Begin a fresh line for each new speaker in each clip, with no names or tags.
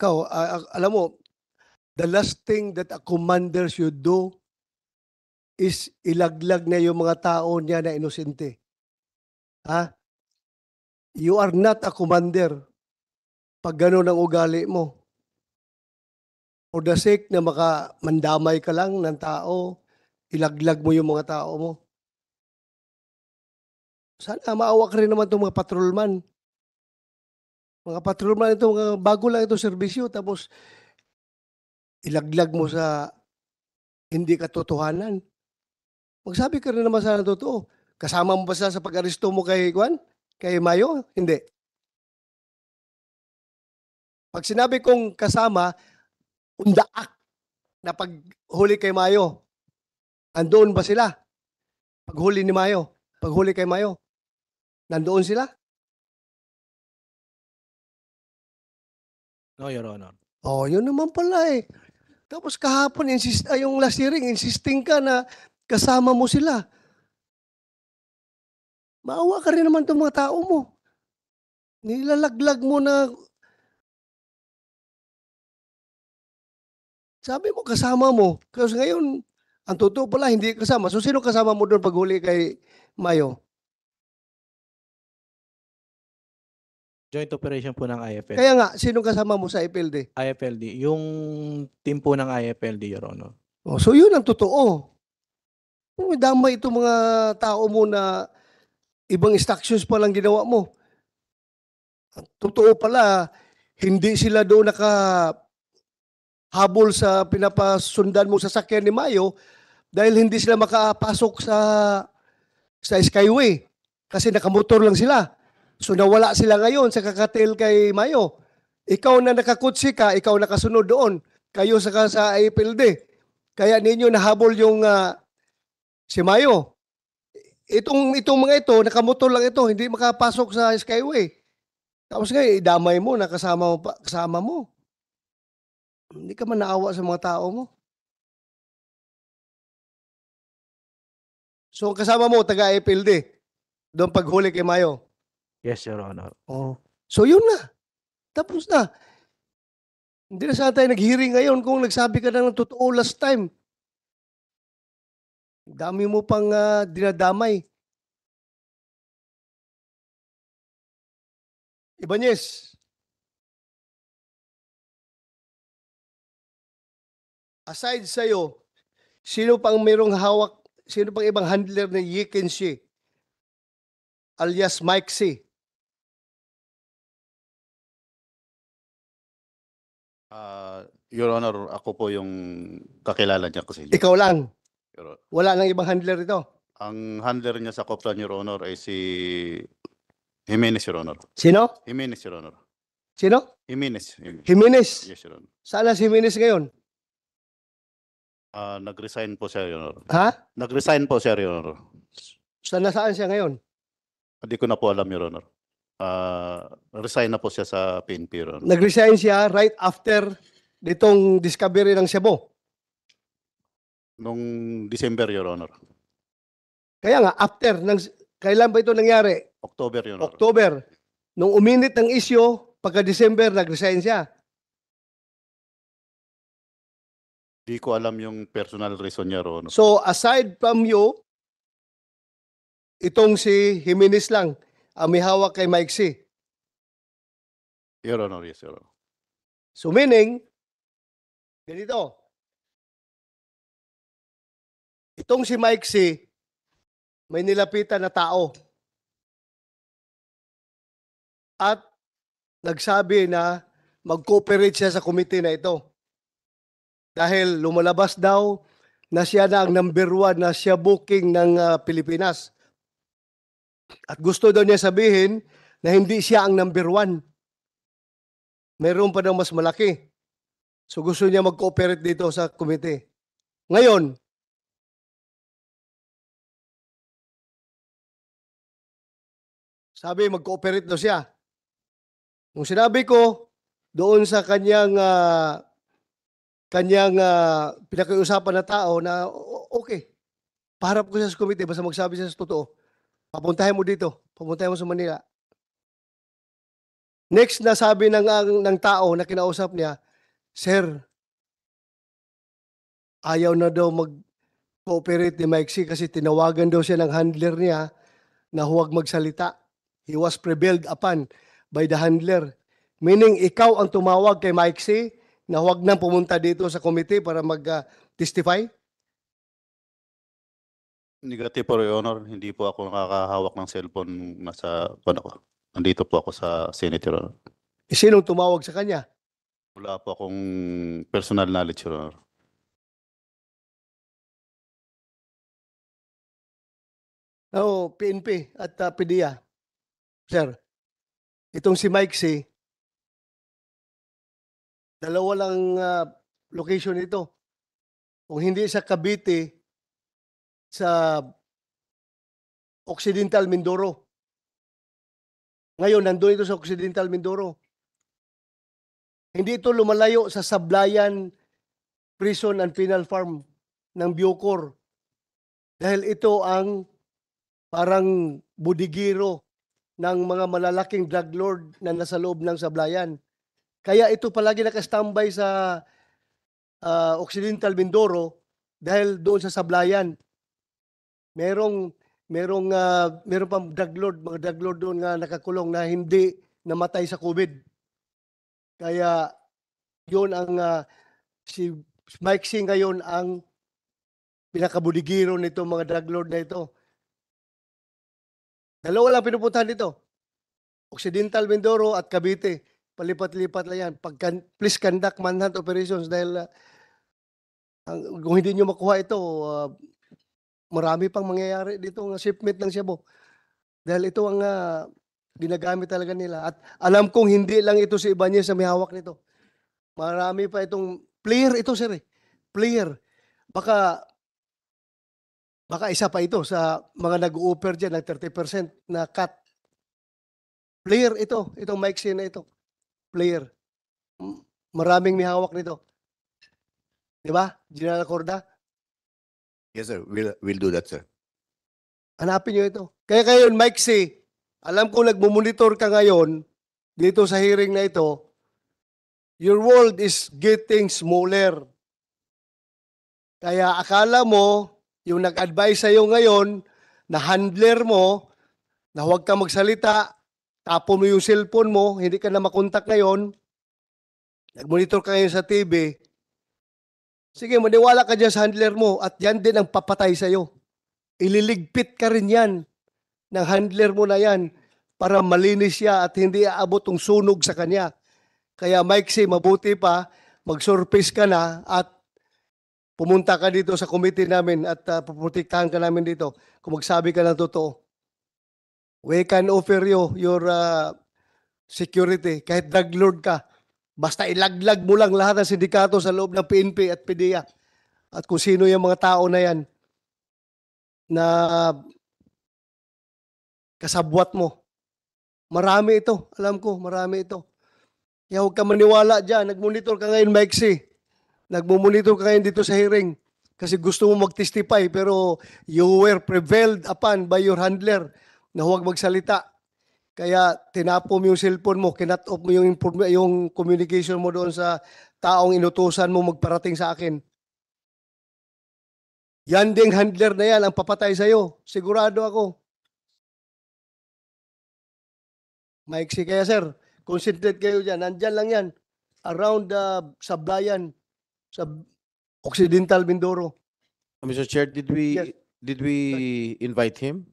Ikaw, uh, alam mo, the last thing that a commander should do is ilaglag na yung mga tao niya na inosente. Ha? You are not a commander pag ganun ang ugali mo. For the sake na makamandamay ka lang ng tao, ilaglag mo yung mga tao mo. Sana maawa ka rin naman itong mga patrolman. Mga patrolman ito, mga bago lang ito serbisyo, tapos ilaglag mo hmm. sa hindi katotohanan. Magsabi ka rin naman sana totoo. Kasama mo ba sila sa pag-aristo mo kay Juan? Kay Mayo? Hindi. Pag sinabi kong kasama, undaak na paghuli kay Mayo,
andoon ba sila? Paghuli ni Mayo, paghuli kay Mayo, nandoon sila? No, oh, Your Honor. Oh, yun naman pala eh. Tapos kahapon, insist, ay, ah, yung last hearing, insisting ka na kasama mo sila. Maawa ka rin naman itong mga tao mo. Nilalaglag mo na... Sabi mo, kasama mo. Kasi ngayon, ang
totoo pala, hindi kasama. So, sino kasama mo doon paghuli kay Mayo?
Joint operation po ng IFL. Kaya nga, sino kasama mo sa IFLD? IFLD. Yung team po ng IFLD, Your Honor.
Oh, so yun ang totoo. Damay itong mga tao mo na ibang instructions pa lang ginawa mo. Totoo pala, hindi sila doon naka habol sa pinapasundan mo sa sakyan ni Mayo dahil hindi sila makapasok sa sa skyway kasi nakamotor lang sila. So nawala sila ngayon sa kakatil kay Mayo. Ikaw na nakakutsi ka, ikaw nakasunod doon. Kayo sa, sa APLD. Kaya ninyo nahabol yung uh, si Mayo. Itong, itong mga ito, nakamotor lang ito, hindi makapasok sa Skyway. Tapos ngayon, idamay mo, nakasama mo, pa, kasama mo.
Hindi ka man naawa sa mga tao mo. So, kasama mo, taga-APLD, doon paghuli kay
Mayo.
Yes, Your Honor.
Oh. So yun na. Tapos na. Hindi na sana tayo nag-hearing ngayon kung nagsabi ka na ng totoo last time.
Dami mo pang uh, dinadamay. Ibanez. Aside sa'yo, sino pang mayroong hawak, sino pang ibang handler ng Yikenshi alias Mike C? Your Honor, ako po yung kakilala niya kasi. Ikaw lang.
Wala nang ibang handler ito.
Ang handler niya sa Coplan, Your Honor, ay si Jimenez, Your Honor. Sino? Jimenez, Your Honor. Sino? Jimenez. Jimenez. Yes, Your Honor.
Saan na si Jimenez ngayon?
Ah, nag-resign po siya, Your Honor. Ha? Nag-resign po siya, Your Honor.
Saan na saan siya ngayon?
Hindi ko na po alam, Your Honor. Ah, resign na po siya sa PNP, Your Honor. Nag-resign
siya right after ditong discovery ng Cebu.
Nung December, Your Honor.
Kaya nga, after, ng, kailan ba ito nangyari?
October, Your Honor.
October. Nung uminit ng isyo, pagka December, nag-resign siya.
Di ko alam yung personal reason niya, Your
So, aside from you, itong si Jimenez lang ang may hawak kay Mike C. Your Honor, yes, Your Honor. So meaning, Ganito. Itong si Mike C, may nilapitan na tao.
At nagsabi na mag-cooperate siya sa committee na ito. Dahil lumalabas daw na siya na ang number one na siya booking ng uh, Pilipinas. At gusto daw niya sabihin na hindi siya ang number one. Mayroon pa daw mas malaki.
So gusto niya mag-cooperate dito sa komite. Ngayon, sabi mag-cooperate daw siya. Nung sinabi ko, doon sa kanyang
uh, kanyang uh, ah, pinakiusapan na tao na okay, paharap ko siya sa komite, basta magsabi siya sa totoo. Papuntahin mo dito, papuntahin mo sa Manila. Next na sabi ng, ng, ah, ng tao na kinausap niya, Sir, ayaw na daw mag-cooperate ni Mike C kasi tinawagan daw siya ng handler niya na huwag magsalita. He was prevailed upon by the handler. Meaning, ikaw ang tumawag kay Mike C na huwag nang pumunta dito sa committee para mag-testify?
Negative po, Your Honor. Hindi po ako nakakahawak ng cellphone nasa, ano ko. Nandito po ako sa Senate, Your Honor.
Eh, sinong tumawag sa kanya?
Wala
po akong personal knowledge, Your Honor. Oo, oh, PNP at uh, PDEA. Sir, itong si Mike C,
dalawa lang uh, location ito. Kung hindi sa Cavite,
sa Occidental Mindoro. Ngayon, nandun ito sa Occidental Mindoro. Hindi ito
lumalayo sa Sablayan Prison and Penal Farm ng Biocor. Dahil ito ang parang budigiro ng mga malalaking drug lord na nasa loob ng Sablayan. Kaya ito palagi nakastambay sa uh, Occidental Mindoro dahil doon sa Sablayan. Merong merong uh, meron pang drug lord, mga drug lord doon nga nakakulong na hindi namatay sa COVID. Kaya yun ang uh, si Mike Singh ngayon ang pinakabuligiro nito mga drug lord na ito. Dalawa lang pinupuntahan dito. Occidental Mindoro at Cavite. Palipat-lipat lang yan. Pag, please conduct manhunt operations dahil uh, ang, kung hindi nyo makuha ito, uh, marami pang mangyayari dito ng shipment ng Cebu. Dahil ito ang uh, ginagamit talaga nila. At alam kong hindi lang ito si Ibanez na may hawak nito. Marami pa itong player ito, sir. Eh. Player. Baka baka isa pa ito sa mga nag-offer diyan ng 30% na cut. Player ito, itong Mike Sina ito. Player. Maraming may hawak nito. 'Di ba? General Corda.
Yes sir, we'll we'll do that sir.
Hanapin niyo ito. Kaya kayo Mike C, alam ko nagmumonitor ka ngayon dito sa hearing na ito. Your world is getting smaller. Kaya akala mo, yung nag-advise sa'yo ngayon, na handler mo, na huwag ka magsalita, tapon mo yung cellphone mo, hindi ka na makontak ngayon, nag-monitor ka ngayon sa TV, sige, maniwala ka dyan sa handler mo at yan din ang papatay sa'yo. Ililigpit ka rin yan ng handler mo na yan para malinis siya at hindi aabot ang sunog sa kanya. Kaya Mike say, mabuti pa, mag-surface ka na at pumunta ka dito sa committee namin at uh, puprotektahan ka namin dito kung magsabi ka ng totoo. We can offer you your uh, security kahit drug lord ka. Basta ilaglag mo lang lahat ng sindikato sa loob ng PNP at PDEA at kung sino yung mga tao na yan na uh, kasabwat mo. Marami ito. Alam ko, marami ito. Kaya huwag ka maniwala dyan. Nagmonitor ka ngayon, Maxi. Nagmumonitor ka ngayon dito sa hearing. Kasi gusto mo mag-testify, pero you were prevailed upon by your handler na huwag magsalita. Kaya tinapo mo yung cellphone mo, kinat off mo yung, yung communication mo doon sa taong inutusan mo magparating sa akin. Yan ding handler na yan ang papatay sa'yo. Sigurado ako. Maiksi kaya sir, concentrate kayo dyan. Nandyan lang yan. Around uh, Sablayan, sa Occidental Mindoro.
Uh, Mr. Chair, did we yes. did we invite him?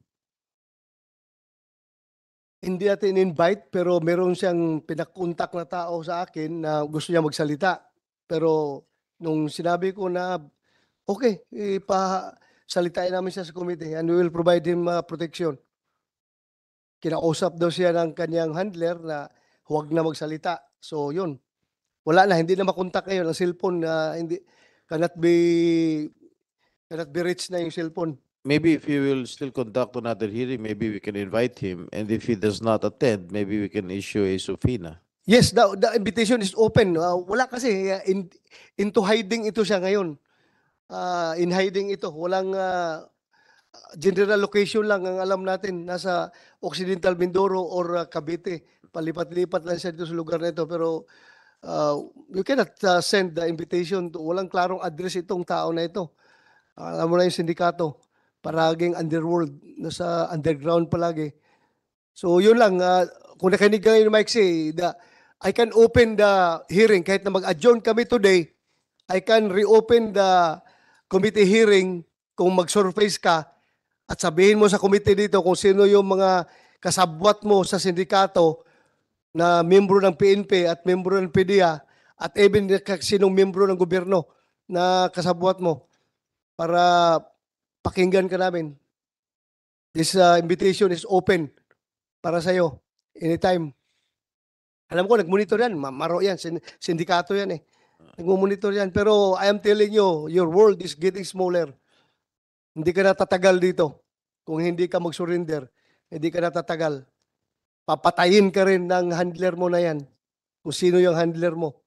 Hindi natin invite pero meron siyang pinakontak na tao sa akin na gusto niya magsalita. Pero nung sinabi ko na okay, ipa salitain namin siya sa committee and we will provide him uh, protection kinausap daw siya ng kanyang handler na huwag na magsalita. So yun. Wala na, hindi na makontak ngayon ang cellphone na hindi cannot be cannot be reached na yung cellphone.
Maybe if you will still conduct another hearing, maybe we can invite him. And if he does not attend, maybe we can issue a subpoena.
Yes, the, the invitation is open. Uh, wala kasi uh, in, into hiding ito siya ngayon. Uh, in hiding ito, walang uh, general location lang ang alam natin. Nasa Occidental Mindoro or uh, Cavite. Palipat-lipat lang siya dito sa lugar na ito. Pero uh, you cannot uh, send the invitation. To, walang klarong address itong tao na ito. alam mo na yung sindikato. Paraging underworld. Nasa underground palagi. So yun lang. Uh, kung nakinig ka ngayon, Mike, say, the, I can open the hearing. Kahit na mag-adjourn kami today, I can reopen the committee hearing kung mag-surface ka at sabihin mo sa komite dito kung sino yung mga kasabwat mo sa sindikato na membro ng PNP at membro ng PDEA at even sinong membro ng gobyerno na kasabwat mo para pakinggan ka namin. This uh, invitation is open para sa'yo anytime. Alam ko, nagmonitor yan. Maro yan. Sindikato yan eh. Nagmumonitor yan. Pero I am telling you, your world is getting smaller. Hindi ka natatagal dito. Kung hindi ka mag-surrender, hindi ka natatagal. Papatayin ka rin ng handler mo na yan. Kung sino yung handler mo.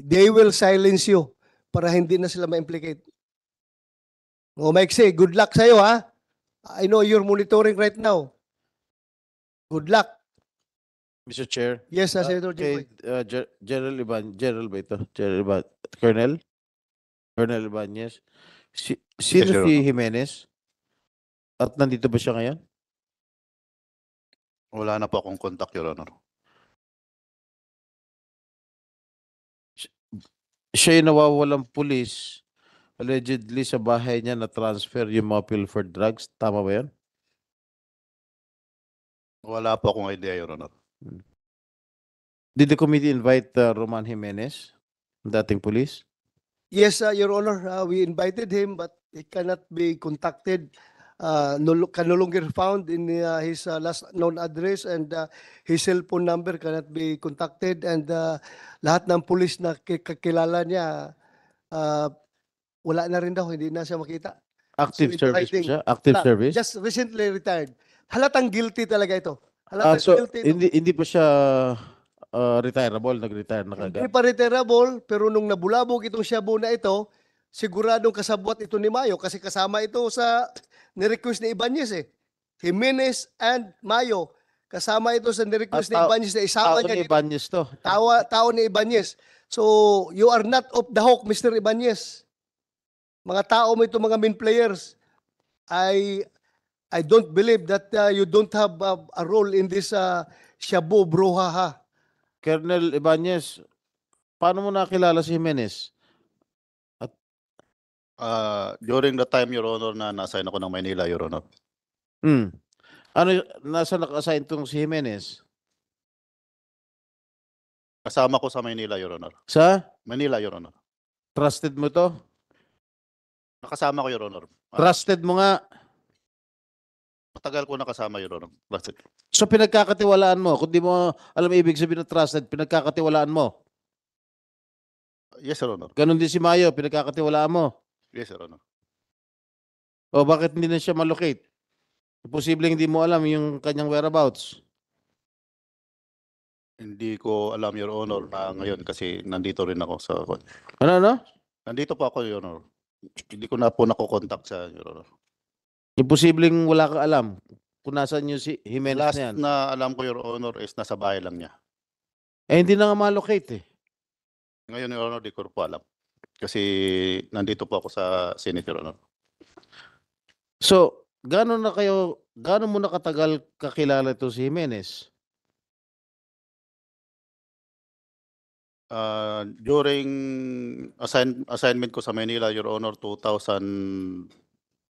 They will silence you para hindi na sila ma-implicate. O Maikse, good luck sa'yo ha. I know you're monitoring right now. Good luck.
Mr. Chair. Yes, uh, uh Senator Jimboy. Uh, Ger Gerald Iban, Gerald ba ito? Gerald Iban. Colonel? Colonel Ibanez. Yes. Si, sino si
Jimenez? At nandito ba siya ngayon? Wala na po akong contact, Your Honor.
Siya yung nawawalang pulis allegedly sa bahay niya na transfer yung mga pilfered drugs. Tama ba yan? Wala po akong idea, Your Honor. Hmm. Did the committee invite uh, Roman Jimenez, dating police?
Yes, uh, Your Honor, uh, we invited him, but he cannot be contacted. Uh, no, can no longer found in uh, his uh, last known address and uh, his cellphone number cannot be contacted and uh, lahat ng pulis na kakilala niya uh, wala na rin daw hindi na siya makita
active so service writing, siya active na, service just
recently retired halatang guilty talaga ito halatang uh, so guilty
hindi hindi pa siya uh, ah, retireable, nag-retire na kagad. Hindi
pa retireable, pero nung nabulabog itong shabu na ito, siguradong kasabwat ito ni Mayo kasi kasama ito sa ni-request ni Ibanez eh. Jimenez and Mayo. Kasama ito sa ni-request ah, ni Ibanez na isawa niya. Tao ni Ibanez to. Tao, tao ni Ibanez. So, you are not off the hook, Mr. Ibanez. Mga tao mo ito, mga main players. ay I don't believe that uh, you don't have uh, a role in this
uh, Shabu Bruhaha. Colonel Ibanez, paano mo nakilala si Jimenez?
At Uh, during the time, Your Honor, na na-assign ako ng Manila, Your Honor.
mm, ano nasa naka-assign tong si Jimenez?
Kasama ko sa Manila, Your Honor. Sa Manila, Your Honor.
trusted mo to?
Nakasama ko, Your Honor.
Ah. Trusted mo nga
matagal ko nakasama yun. Ano?
So pinagkakatiwalaan mo, kung di mo alam ibig sabihin ng trusted, pinagkakatiwalaan mo. Yes, Your Honor. Ganon din si Mayo, pinagkakatiwalaan mo. Yes, Your Honor. O bakit hindi na siya malocate? Imposible hindi mo alam yung kanyang whereabouts.
Hindi ko alam, Your Honor, na ngayon kasi nandito rin ako
sa... Ano, ano?
Nandito po ako, Your Honor. Hindi ko na po nakokontakt sa Your Honor.
Imposibleng wala ka alam kung nasan yung si Jimenez Last na yan.
na alam ko, Your Honor, is nasa bahay lang niya.
Eh, hindi na nga ma-locate eh.
Ngayon, Your Honor, di ko po alam. Kasi nandito po ako sa Senate, Your Honor.
So, gano'n na kayo, gano'n mo na katagal kakilala ito si Jimenez?
Uh, during assign, assignment ko sa Manila, Your Honor, 2000,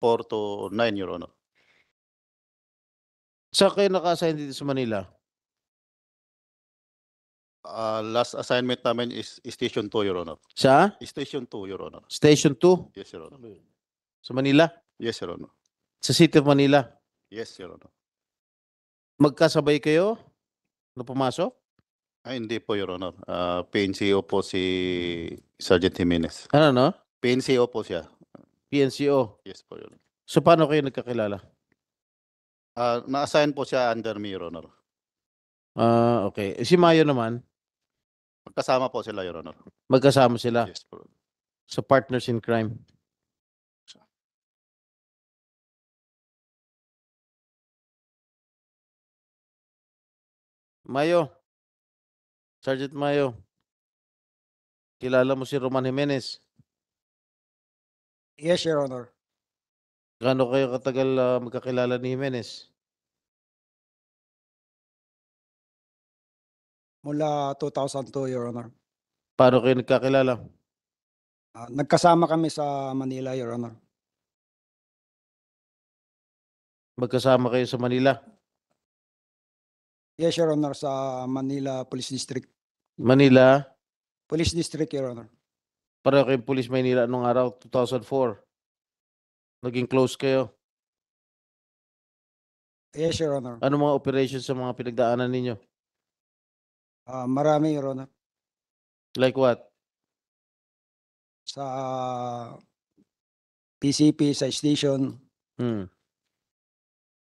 4 to 9, Your Honor. Sa kayo naka-assign dito sa Manila? Uh, last assignment namin is Station 2, Your Honor. Sa?
Station 2, Your Honor. Station 2? Yes, Your Honor.
Sa Manila? Yes, Your Honor. Sa City of Manila? Yes, Your Honor. Magkasabay kayo na pumasok?
Ay, ah, hindi po, Your Honor. Uh, ah, PNCO po si Sergeant Jimenez. Ano, no? PNCO po siya. PNCO. Yes po, Your
So paano kayo nagkakilala?
Ah, na-assign po siya under me, Your Honor.
Ah, okay. Eh, Si Mayo naman,
Magkasama po sila, Your Honor.
magkasama sila Yes po. sa partners in crime. Mayo. Sergeant Mayo. Kilala mo si Roman Jimenez. Yes, Your Honor.
Gaano kayo katagal ah, magkakilala ni Jimenez?
Mula 2002, Your Honor.
Paano kayo
nagkakilala?
Ah, nagkasama kami sa Manila, Your Honor.
Magkasama kayo sa Manila?
Yes, Your Honor, sa Manila Police District.
Manila?
Police District, Your Honor.
Para kay Police Maynila nung araw, 2004. Naging close kayo.
Yes, Your Honor.
Ano mga operations sa mga pinagdaanan
ninyo? Ah, marami, Your Honor. Like what? Sa PCP, sa station. Hmm.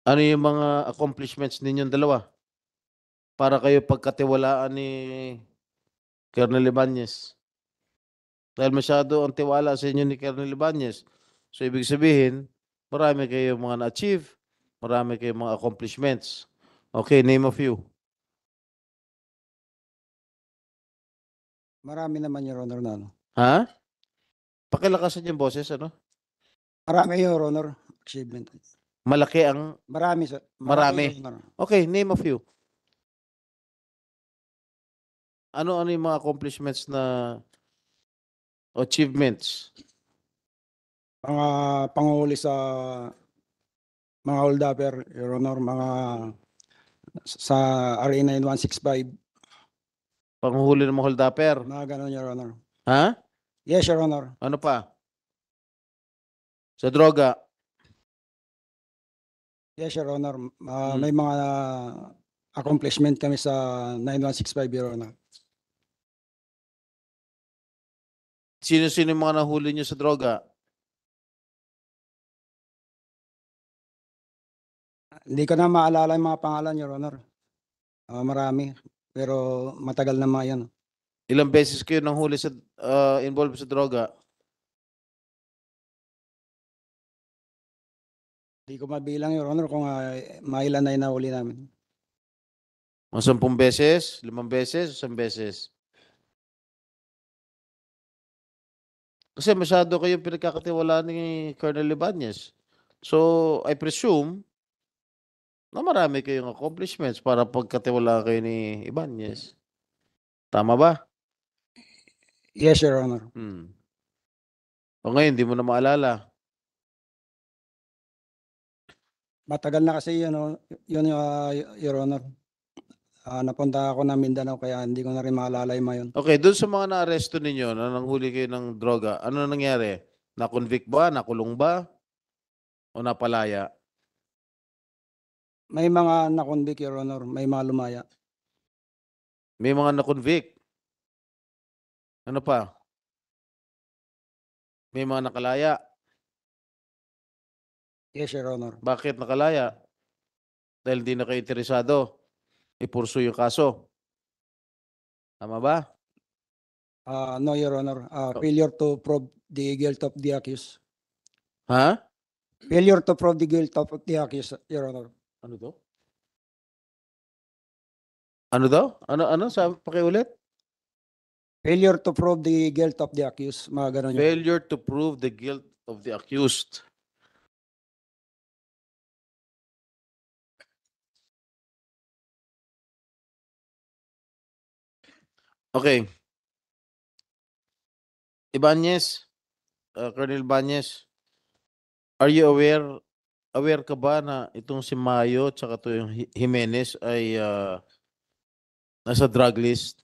Ano yung mga accomplishments ninyong dalawa? Para kayo pagkatiwalaan ni Colonel Ibanez. Dahil masyado ang tiwala sa inyo ni Colonel Ibanez. So, ibig sabihin, marami kayong mga na-achieve, marami kayong mga accomplishments. Okay, name of you.
Marami naman, yung Honor, na ano. Ha? Pakilakasan yung boses, ano? Marami, yung Honor,
achievement.
Malaki ang...
Marami, sir.
Marami. Your
Okay, name of you.
Ano-ano yung mga accomplishments na achievements? Mga panghuli sa
mga hold upper, Your Honor, mga sa RA 9165, Panghuli ng mga hold upper? mga ganun, Your Honor. Ha? Yes, Your Honor. Ano pa? Sa droga? Yes, Your Honor. Ah, May mga
accomplishment kami sa 9165, Your Honor. Sino-sino yung mga nahuli nyo sa droga? Hindi ko na maalala yung mga pangalan, Your Honor.
Ah, marami. Pero matagal na mga yan.
Ilang beses kayo nahuli sa
ah, involved sa droga? Hindi ko mabilang, Your Honor, kung uh, ah, mailan na inahuli namin. Mga sampung
beses, limang beses, o isang beses? Kasi masyado kayong pinagkakatiwalaan ni Colonel Libanez. So, I presume na marami kayong accomplishments para pagkatiwala kayo ni Ibanez. Tama ba? Yes, Your Honor. Hmm. O ngayon, di mo na maalala.
Matagal na kasi yun, oh, yun uh, Your Honor. Ah, napunta ako na Mindanao kaya hindi ko na rin maalala yung mayon.
Okay, doon sa mga naaresto ninyo na nanghuli kayo ng droga, ano nangyari? Na-convict ba? Nakulong ba? O napalaya?
May mga na-convict, Your Honor. May mga
lumaya. May mga na-convict. Ano pa? May mga nakalaya. Yes, Your Honor. Bakit nakalaya? Dahil hindi na kayo interesado
ipurso eh, yung kaso. Tama ba?
Uh, no, Your Honor. Uh, failure to prove the guilt of the accused. Ha? Failure to prove the guilt of the accused, Your Honor. Ano to? Ano daw? Ano, ano? Sa pakiulit? Failure to prove the guilt of the accused. Mga ganun yun.
Failure to prove the guilt of the accused. Okay. Ibanez, uh, ah, Colonel Ibanez, are you aware,
aware ka ba na itong si Mayo at saka to yung Jimenez ay uh,
nasa drug list?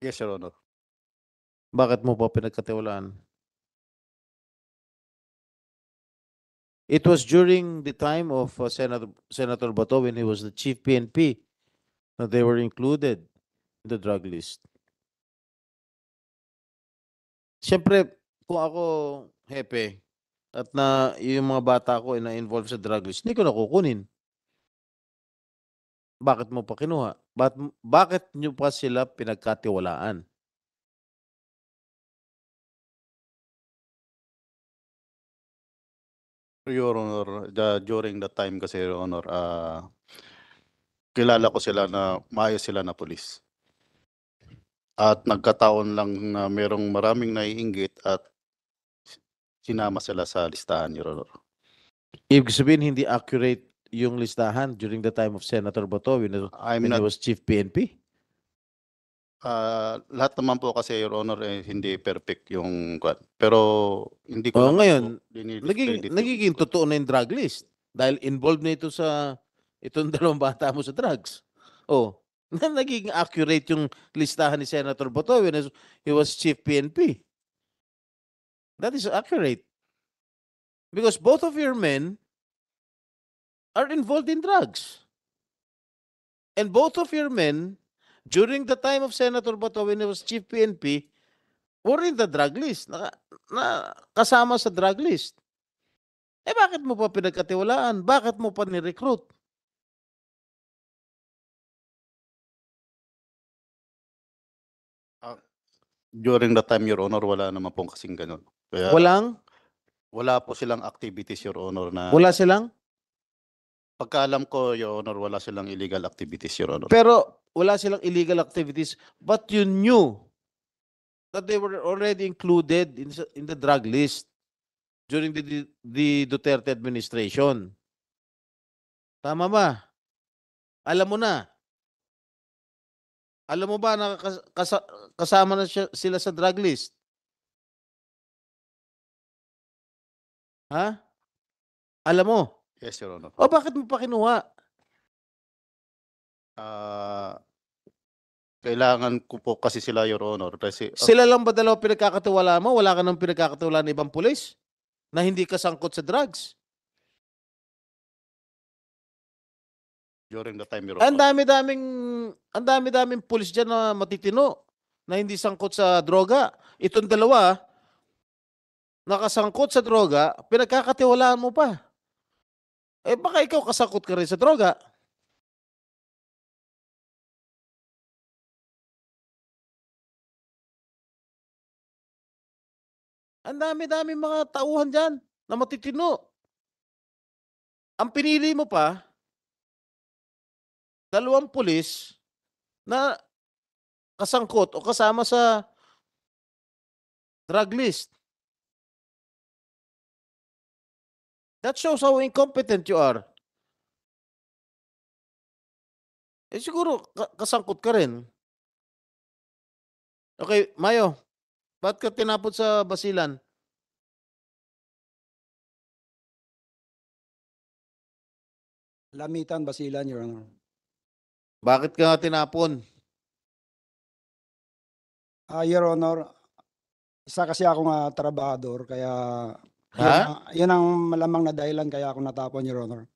Yes, Your Honor. Bakit mo pa pinagkatiwalaan? It was during the time of uh, ah, Senator, Senator
Bato when he was the chief PNP that they were included in the drug list. Siyempre, kung ako hepe at na yung mga bata ko na involved sa drug list, hindi ko nakukunin.
Bakit mo pa kinuha? Bakit, bakit nyo pa sila pinagkatiwalaan? Your Honor, the, during that time kasi, Your Honor, uh,
kilala ko sila na maayos sila na pulis. At nagkataon lang na merong maraming naiinggit at sinama sila sa listahan, Your Honor.
Ibig sabihin, hindi accurate yung listahan during the time of Senator Bato when, when not, he was Chief PNP?
Uh, ah, lahat naman po kasi, Your Honor, eh, hindi perfect yung... Pero hindi ko... Oh, ngayon,
naging, nagiging totoo na yung drug list dahil involved na ito sa itong dalawang bata mo sa drugs. Oh, naging accurate yung listahan ni Senator Boto when he was chief PNP. That is accurate. Because both of your men are involved in drugs. And both of your men, during the time of Senator Boto when he was chief PNP, were in the drug list. Na, na, kasama sa
drug list. Eh bakit mo pa pinagkatiwalaan? Bakit mo pa ni-recruit? During the time, Your Honor, wala naman pong kasing ganun. Kaya Walang?
wala po silang
activities, Your Honor, na Wala silang? pagkaalam ko, Your Honor, wala silang illegal activities, Your Honor.
Pero wala silang illegal activities. But you knew that they were already included in, in the drug list during the- the Duterte administration. Tama ba?
Alam mo na. Alam mo ba na kasama na siya, sila sa drug list? Ha? Alam mo? Yes, Your Honor. O bakit mo pa kinuha? Ah... Uh, kailangan ko po
kasi sila, Your Honor. Kasi, uh, sila lang ba dalawa pinagkakatiwala mo? Wala ka nang pinagkakatiwala ng ibang pulis? Na hindi kasangkot sa drugs?
during the time you're Ang
dami-daming ang dami-daming pulis diyan na matitino na hindi sangkot sa droga. Itong dalawa nakasangkot
sa droga, pinagkakatiwalaan mo pa. Eh baka ikaw kasangkot ka rin sa droga. Ang dami-dami mga tauhan diyan na matitino. Ang pinili mo pa, dalawang pulis na kasangkot o kasama sa drug list. That shows how incompetent you are. Eh siguro kasangkot ka rin. Okay, Mayo, ba't ka tinapot sa basilan? Lamitan, basilan, Your Honor. Bakit ka tinapon?
Ah, Your Honor, isa kasi akong ah, trabahador, kaya yun, Ha? yun ang malamang na dahilan kaya ako natapon, Your Honor.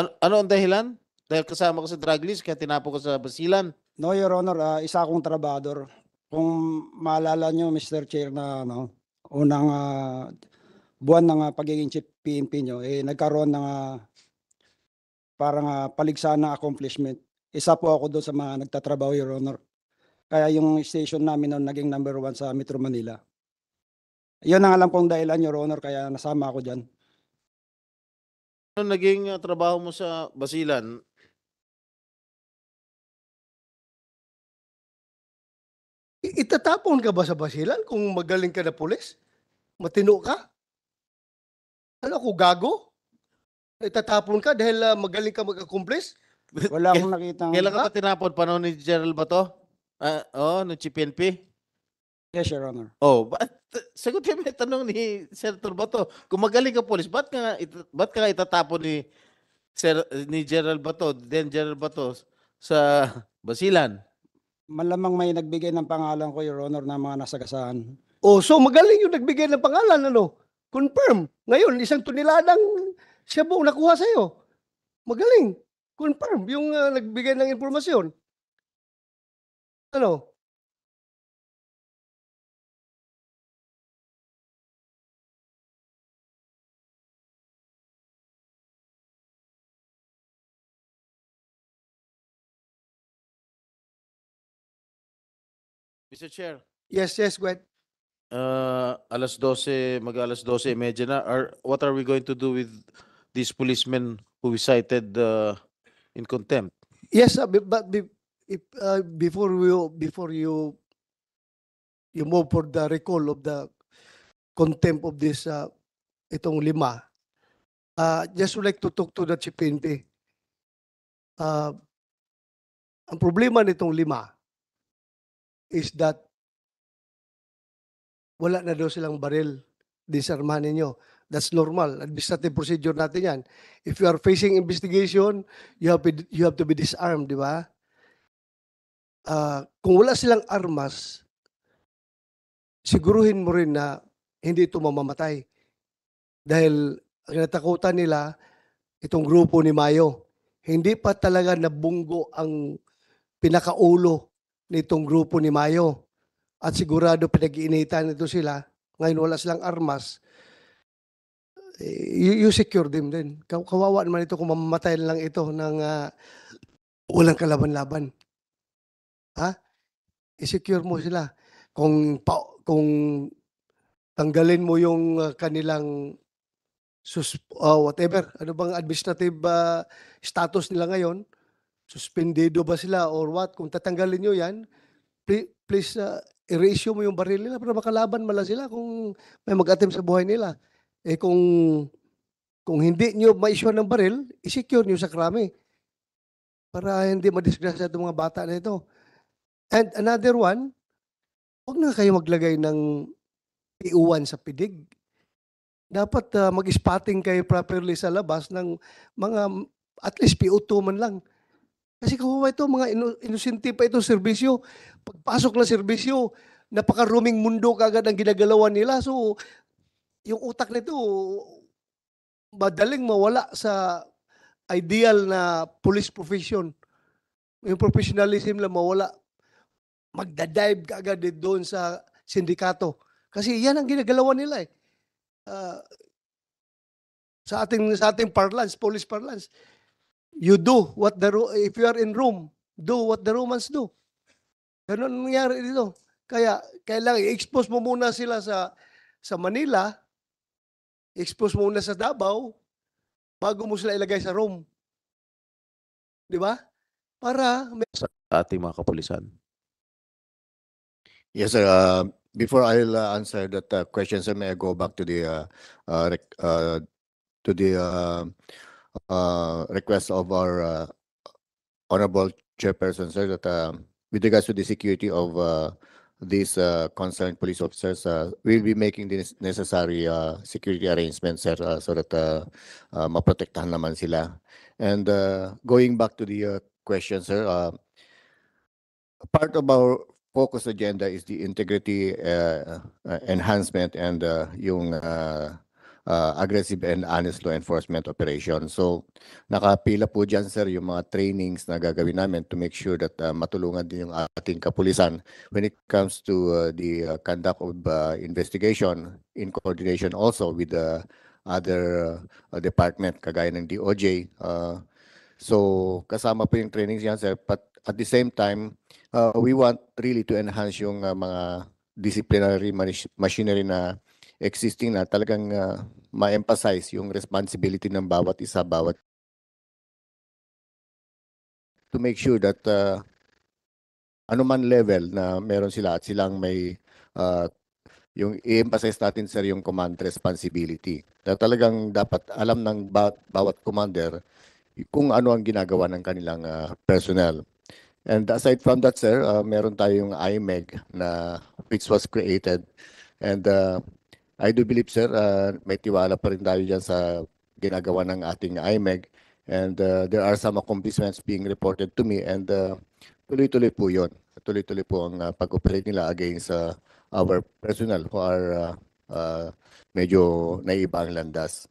Ano, ano ang dahilan? Dahil kasama ka sa drug list, kaya tinapon ko sa basilan.
No, Your Honor, ah, isa akong trabador. Kung maalala nyo, Mr. Chair, na ano, unang ah, buwan ng ah, pagiging chief PNP nyo, eh, nagkaroon ng ah, parang uh, paligsahan na accomplishment. Isa po ako doon sa mga nagtatrabaho, Your Honor. Kaya yung station namin noon naging number one sa Metro Manila. Yun ang alam
kong dahilan, Your Honor, kaya nasama ako dyan. Ano naging uh, trabaho mo sa Basilan? Itatapon ka ba sa Basilan kung magaling ka na pulis?
Matino ka? Ano ako, gago? itatapon ka dahil ah,
magaling ka mag-accomplish? Wala akong nakita. Kailan ka pa tinapon? Panahon ni Gerald ba to? Ah, oh, no PNP? Yes, Your Honor. Oh, but, sagutin mo may tanong ni Sir Bato. Kung magaling ka polis, ba't ka, nga it- ba't ka nga itatapon ni, Sir, ni Gerald Bato, then Gerald Bato, sa Basilan?
Malamang may nagbigay ng pangalan ko, Your Honor, na mga nasagasaan. Oh, so magaling yung nagbigay ng pangalan, ano? Confirm. Ngayon, isang tuniladang siya buong nakuha iyo.
Magaling. Confirm yung uh, nagbigay ng impormasyon. Ano? Mr. Chair. Yes, yes, go ahead. Uh, alas 12,
mag alas 12, medyo na. Are, what are we going to do with these policemen who we cited uh, in contempt.
Yes, uh, but if, uh, before you before you you move for the recall of the contempt of this uh, itong lima, uh, just would like to talk to the Chief PNP.
Uh, ang problema nitong lima is that wala na daw silang baril.
Disarmahan ninyo. That's normal. Administrative procedure natin yan. If you are facing investigation, you have, to, you have to be disarmed, di ba? Uh, kung wala silang armas, siguruhin mo rin na hindi ito mamamatay. Dahil ang natakutan nila, itong grupo ni Mayo, hindi pa talaga nabunggo ang pinakaulo nitong grupo ni Mayo. At sigurado pinag-iinitan nito sila. Ngayon wala silang armas eh, you, secure them din. Kawawa naman ito kung mamamatay lang ito ng uh, walang kalaban-laban. Ha? I-secure mo sila. Kung pa, kung tanggalin mo yung uh, kanilang sus uh, whatever, ano bang administrative uh, status nila ngayon? Suspendido ba sila or what? Kung tatanggalin nyo yan, please, please uh, i mo yung baril nila para makalaban mala sila kung may mag-attempt sa buhay nila. Eh kung kung hindi niyo ma-issue ng baril, i-secure niyo sa krami para hindi ma-disgrace itong mga bata na ito. And another one, huwag na kayo maglagay ng PU1 sa pidig. Dapat uh, mag-spotting kayo properly sa labas ng mga at least PO2 man lang. Kasi kawawa ito, mga inusinti pa itong serbisyo. Pagpasok na serbisyo, napaka-rooming mundo kagad ang ginagalawan nila. So, yung utak nito madaling mawala sa ideal na police profession. Yung professionalism lang mawala. Magdadive ka agad doon sa sindikato. Kasi yan ang ginagalawan nila eh. Uh, sa ating sa ating parlance, police parlance, you do what the if you are in room, do what the Romans do. Ganun nangyari dito. Kaya kailangan i-expose mo muna sila sa sa Manila expose muna sa Davao bago mo sila ilagay sa Rome. Di ba? Para may...
sa ating mga kapulisan. Yes, sir. Uh, before I'll uh, answer that uh, question, sir, may I go back to the uh, uh, uh, to the uh, uh, request of our uh, honorable chairperson, sir, that uh, with regards to the security of uh, these uh, concerned police officers uh, will be making the necessary uh, security arrangements sir, uh, so that uh, uh, maprotektahan naman sila. And uh, going back to the uh, question, sir, uh, part of our focus agenda is the integrity uh, uh, enhancement and uh, yung uh, uh, aggressive and honest law enforcement operation. So nakapila po dyan sir yung mga trainings na gagawin namin to make sure that uh, matulungan din yung ating kapulisan when it comes to uh, the uh, conduct of uh, investigation in coordination also with the uh, other uh, department kagaya ng DOJ. Uh, so kasama po yung trainings yan sir but at the same time uh, we want really to enhance yung uh, mga disciplinary machinery na existing na talagang uh, ma-emphasize yung responsibility ng bawat isa, bawat to make sure that uh, anuman level na meron sila at silang may uh, yung i-emphasize natin sir yung command responsibility. Na talagang dapat alam ng ba- bawat commander kung ano ang ginagawa ng kanilang uh, personnel. And aside from that sir, uh, meron tayong IMEG na which was created and uh, I do believe, sir, uh, may tiwala pa rin tayo dyan sa ginagawa ng ating IMEG. And uh, there are some accomplishments being reported to me and uh, tuloy-tuloy po yun. Tuloy-tuloy po ang uh, pag-operate nila against uh, our personnel who are uh, uh, medyo naiba ang landas.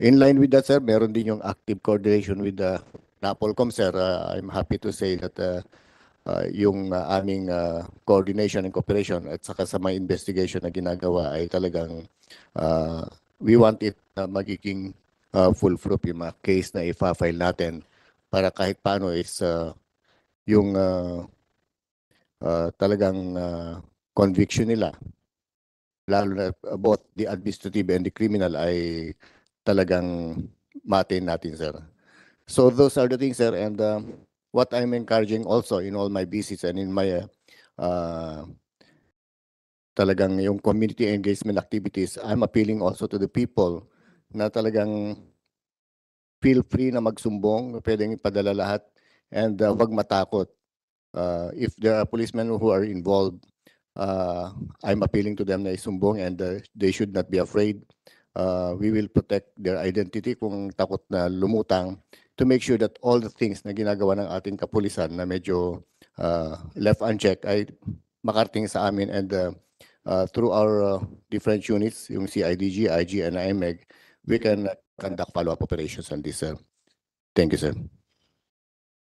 In line with that, sir, meron din yung active coordination with the uh, NAPOLCOM, sir. Uh, I'm happy to say that uh, uh, yung uh, aming uh, coordination and cooperation at saka sa mga investigation na ginagawa ay talagang uh, we want it na magiging uh, foolproof yung mga case na ifa-file natin para kahit paano is uh, yung uh, uh, talagang uh, conviction nila lalo na both the administrative and the criminal ay talagang matin natin sir. So those are the things sir and um, what I'm encouraging also in all my visits and in my uh, uh, talagang yung community engagement activities, I'm appealing also to the people na talagang feel free na magsumbong, pwedeng ipadala lahat and uh, wag matakot. Uh, if there are policemen who are involved, uh, I'm appealing to them na isumbong and uh, they should not be afraid. Uh, we will protect their identity kung takot na lumutang to make sure that all the things na ginagawa ng ating kapulisan na medyo uh, left unchecked ay makarating sa amin and uh, uh, through our uh, different units, yung CIDG, IG, and IMEG, we can conduct follow-up operations on this. Uh. Thank
you, sir.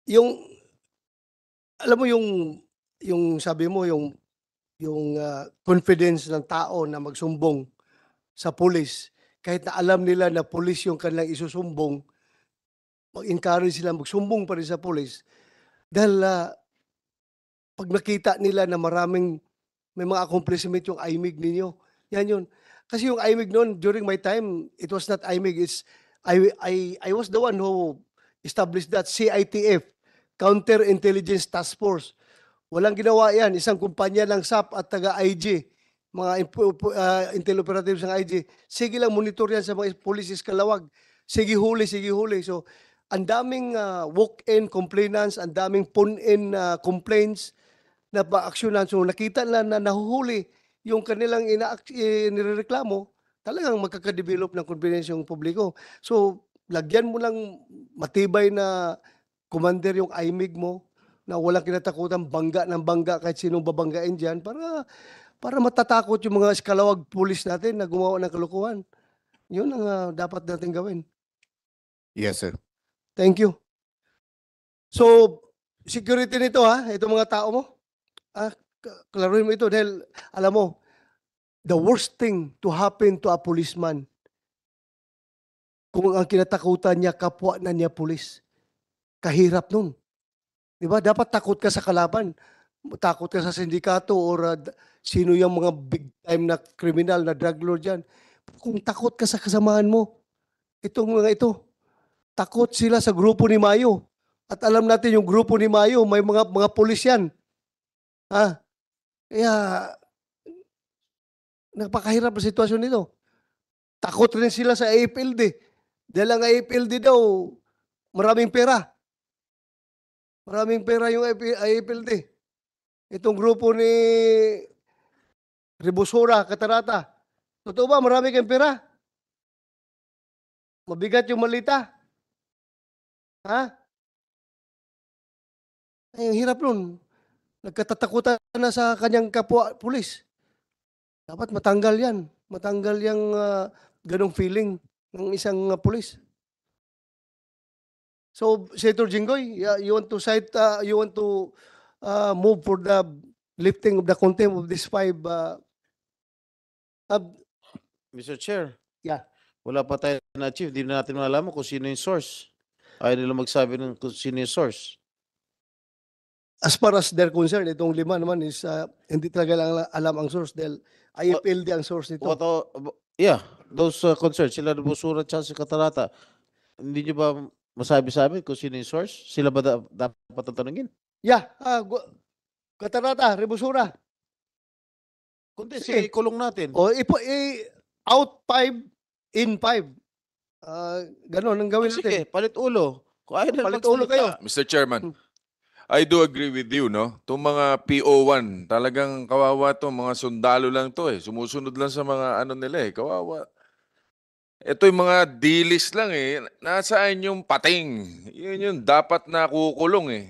Yung, alam mo yung, yung sabi mo, yung, yung uh, confidence ng tao na magsumbong sa pulis, kahit na alam nila na pulis yung kanilang isusumbong, pag-encourage sila magsumbong pa rin sa police dahil uh, pag nakita nila na maraming may mga accomplishment yung IMIG ninyo, yan yun. Kasi yung IMIG noon, during my time, it was not IMIG, it's I, I, I was the one who established that CITF, Counter Intelligence Task Force. Walang ginawa yan. Isang kumpanya ng SAP at taga-IG, mga uh, intel operatives ng IG. Sige lang, monitor yan sa mga police kalawag. Sige huli, sige huli. So, ang daming uh, walk-in complainants, ang daming phone-in uh, complaints na paaksyonan. So nakita na na nahuhuli yung kanilang ina inireklamo, eh, talagang magkakadevelop ng confidence yung publiko. So lagyan mo lang matibay na commander yung IMIG mo na walang kinatakutan bangga ng bangga kahit sinong babanggain dyan para para matatakot yung mga eskalawag pulis natin na gumawa ng kalukuhan. Yun ang uh, dapat natin gawin. Yes, sir. Thank you. So, security nito ha, itong mga tao mo. Ah, klaruhin mo ito dahil alam mo, the worst thing to happen to a policeman kung ang kinatakutan niya kapwa na niya pulis. Kahirap nun. Di ba? Dapat takot ka sa kalaban. Takot ka sa sindikato or uh, sino yung mga big time na kriminal na drug lord dyan. Kung takot ka sa kasamahan mo, itong mga ito, Takot sila sa grupo ni Mayo. At alam natin yung grupo ni Mayo, may mga mga pulis yan. Ha? Kaya, napakahirap ang sitwasyon nito. Takot rin sila sa AFLD. Dahil ang AFLD daw, maraming pera. Maraming pera yung AFLD. Itong grupo ni Ribosora, Katarata. Totoo ba, marami kang
pera? Mabigat yung malita. Ha? Ay, ang hirap nun. Nagkatatakutan
na sa kanyang kapwa pulis. Dapat matanggal yan. Matanggal yung uh, ganong feeling ng isang uh, pulis. So, Senator Jingoy, you want to cite, uh, you want to uh, move for the lifting of the contempt of these five uh,
Mr. Chair. Yeah. Wala pa tayo na-achieve. Hindi na natin malaman kung sino yung source. Ayaw nila magsabi ng sino yung source.
As far as their concern, itong lima naman is ah, hindi talaga lang alam ang source dahil IFLD ang source nito. What, all-
yeah, those uh, concerns, sila na busura sa si Katarata. Hindi nyo ba masabi sa amin kung sino yung source? Sila ba da- dapat ang tanungin?
Yeah, ah, gu- Katarata, Rebusura. Kundi, sige, Sige. ikulong natin. O oh, ipo i out 5 in 5. Ah, gano'n ang gawin ah, natin. Sige, palit ulo. Kung
ayaw Palit ulo kayo.
Mr. Chairman, hmm. I do agree with you, no? Itong mga PO1, talagang kawawa to, mga sundalo lang to eh. Sumusunod lang sa mga ano nila eh, kawawa. Ito yung mga dilis lang eh. Nasaan yung pating? Yun yung dapat nakukulong eh.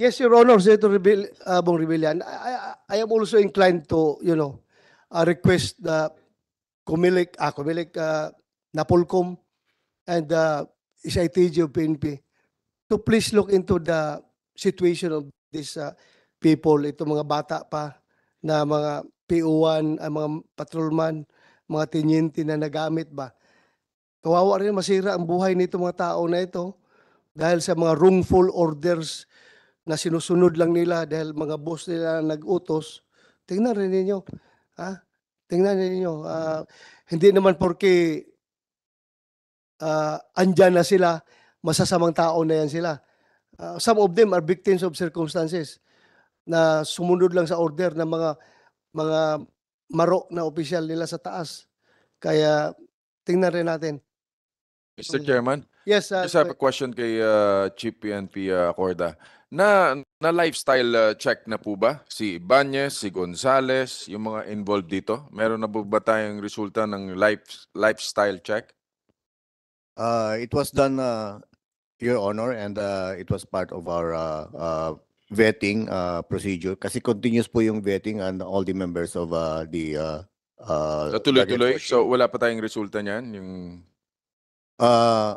Yes, Your
Honor, Senator Rebel, uh, ah, Bong Rebellion, I, I, I am also inclined to, you know, uh, request the Kumilik, ah, Kumilik, uh, ah, Napolcom, and uh, ah, SITG of PNP to please look into the situation of these uh, people, itong mga bata pa na mga PO1, ang mga patrolman, mga tinyinti na nagamit ba. Kawawa rin masira ang buhay nito mga tao na ito dahil sa mga wrongful orders na sinusunod lang nila dahil mga boss nila nag-utos. Tingnan rin ninyo. Ha? Tingnan ninyo, uh, hindi naman porke uh, andyan na sila, masasamang tao na yan sila. Uh, some of them are victims of circumstances na sumunod lang sa order ng mga mga maro na opisyal nila sa taas. Kaya tingnan rin natin.
Mr. Chairman, Yes, uh, Just have a question kay uh, Chief PNP uh, Corda. Na, na lifestyle uh, check na po ba si Ibanez, si Gonzales, yung mga involved dito? Meron na po ba tayong resulta ng life, lifestyle check?
Uh, it was done, uh, Your Honor, and uh, it was part of our uh, uh, vetting uh, procedure. Kasi continuous po yung vetting and all the members of uh, the... Uh, uh, Sa tuloy-tuloy?
So wala pa tayong resulta niyan? Yung...
Uh,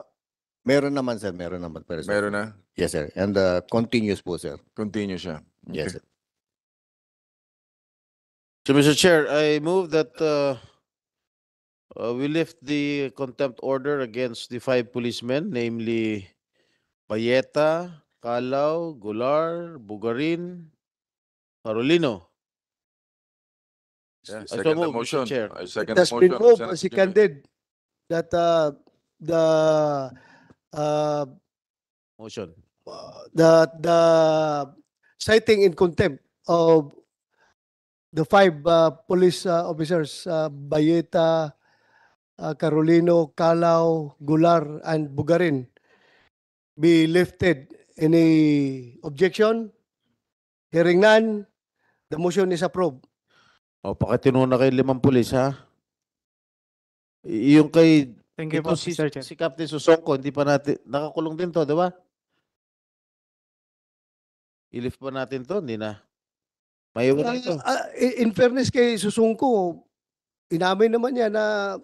Meron naman sir, meron naman. Pero, sir. Meron na? Yes sir. And uh, continuous po sir. Continue siya. Yes sir. So, Mr. Chair, I move that
uh, uh, we lift the contempt order against the five policemen, namely Payeta, Calao, Gular, Bugarin, Parolino. Yeah, I so second the Mr. motion. Chair. I second It the has been moved, seconded,
that uh, the uh, motion. the the citing in contempt of the five uh, police uh, officers uh, Bayeta, uh, Carolino, Calao, Gular, and Bugarin be lifted. Any objection? Hearing none, the motion is approved.
O, oh, pakatino na kay limang pulis, ha? Yung kay Thank you Ito po, si, Sir Chen. si Captain Susongko, hindi pa natin, nakakulong din to, di ba? Ilif pa natin to, hindi na. May wala ito. Ah, ah in
fairness kay Susungko, inamin naman niya na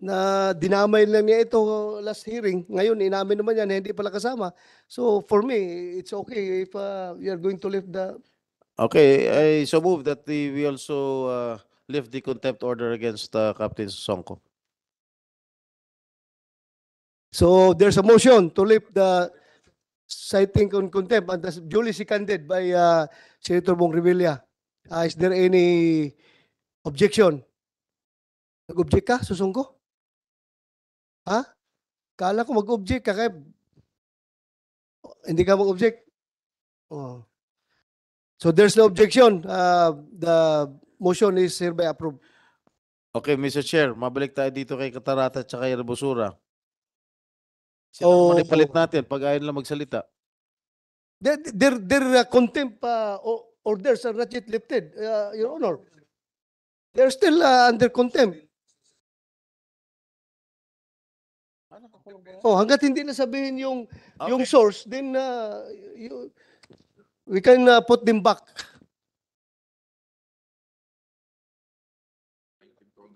na dinamay lang niya ito last hearing. Ngayon, inamin naman niya na hindi pala kasama. So, for me, it's okay if uh, are going to lift the...
Okay, I so move that we also uh, lift the contempt order against uh, Captain Susongko.
So there's a motion to lift the citing on contempt and that's duly seconded by uh, Senator Bong Revilla. Uh, is there any
objection? Nag-object ka, susungko? Ha? Kala ko mag-object ka kaya hindi ka mag-object.
Oh. So there's no objection. Uh, the motion is hereby
approved. Okay, Mr. Chair, mabalik tayo dito kay Katarata at kay Rebusura. Sila Oo, naman natin pag ayaw nila magsalita. Their, their,
their uh, contempt uh, orders are not yet lifted, uh, Your Honor. They're still uh, under contempt. Ah, oh, hanggat hindi na sabihin yung yung source, then uh, you,
we can uh, put them back.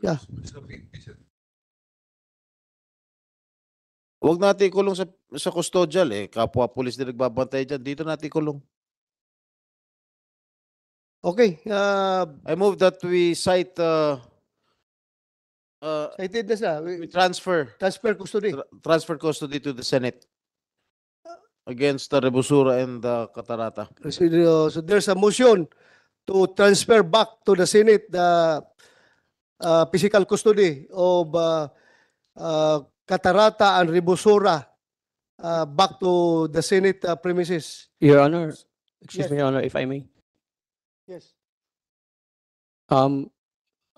Yeah.
Huwag natin ikulong sa, sa custodial eh. Kapwa pulis din nagbabantay dyan. Dito natin ikulong.
Okay. Uh, I move that we cite uh, uh, cited na sa we, we transfer transfer custody tra
transfer custody to the Senate against the Rebusura and the Catarata.
So, so there's a motion to transfer back to the Senate the uh, physical custody of uh, uh, Catarata and Ribosura uh, back to the Senate uh, premises.
Your Honor, excuse Yes. me, Your Honor, if I may. Yes. Um,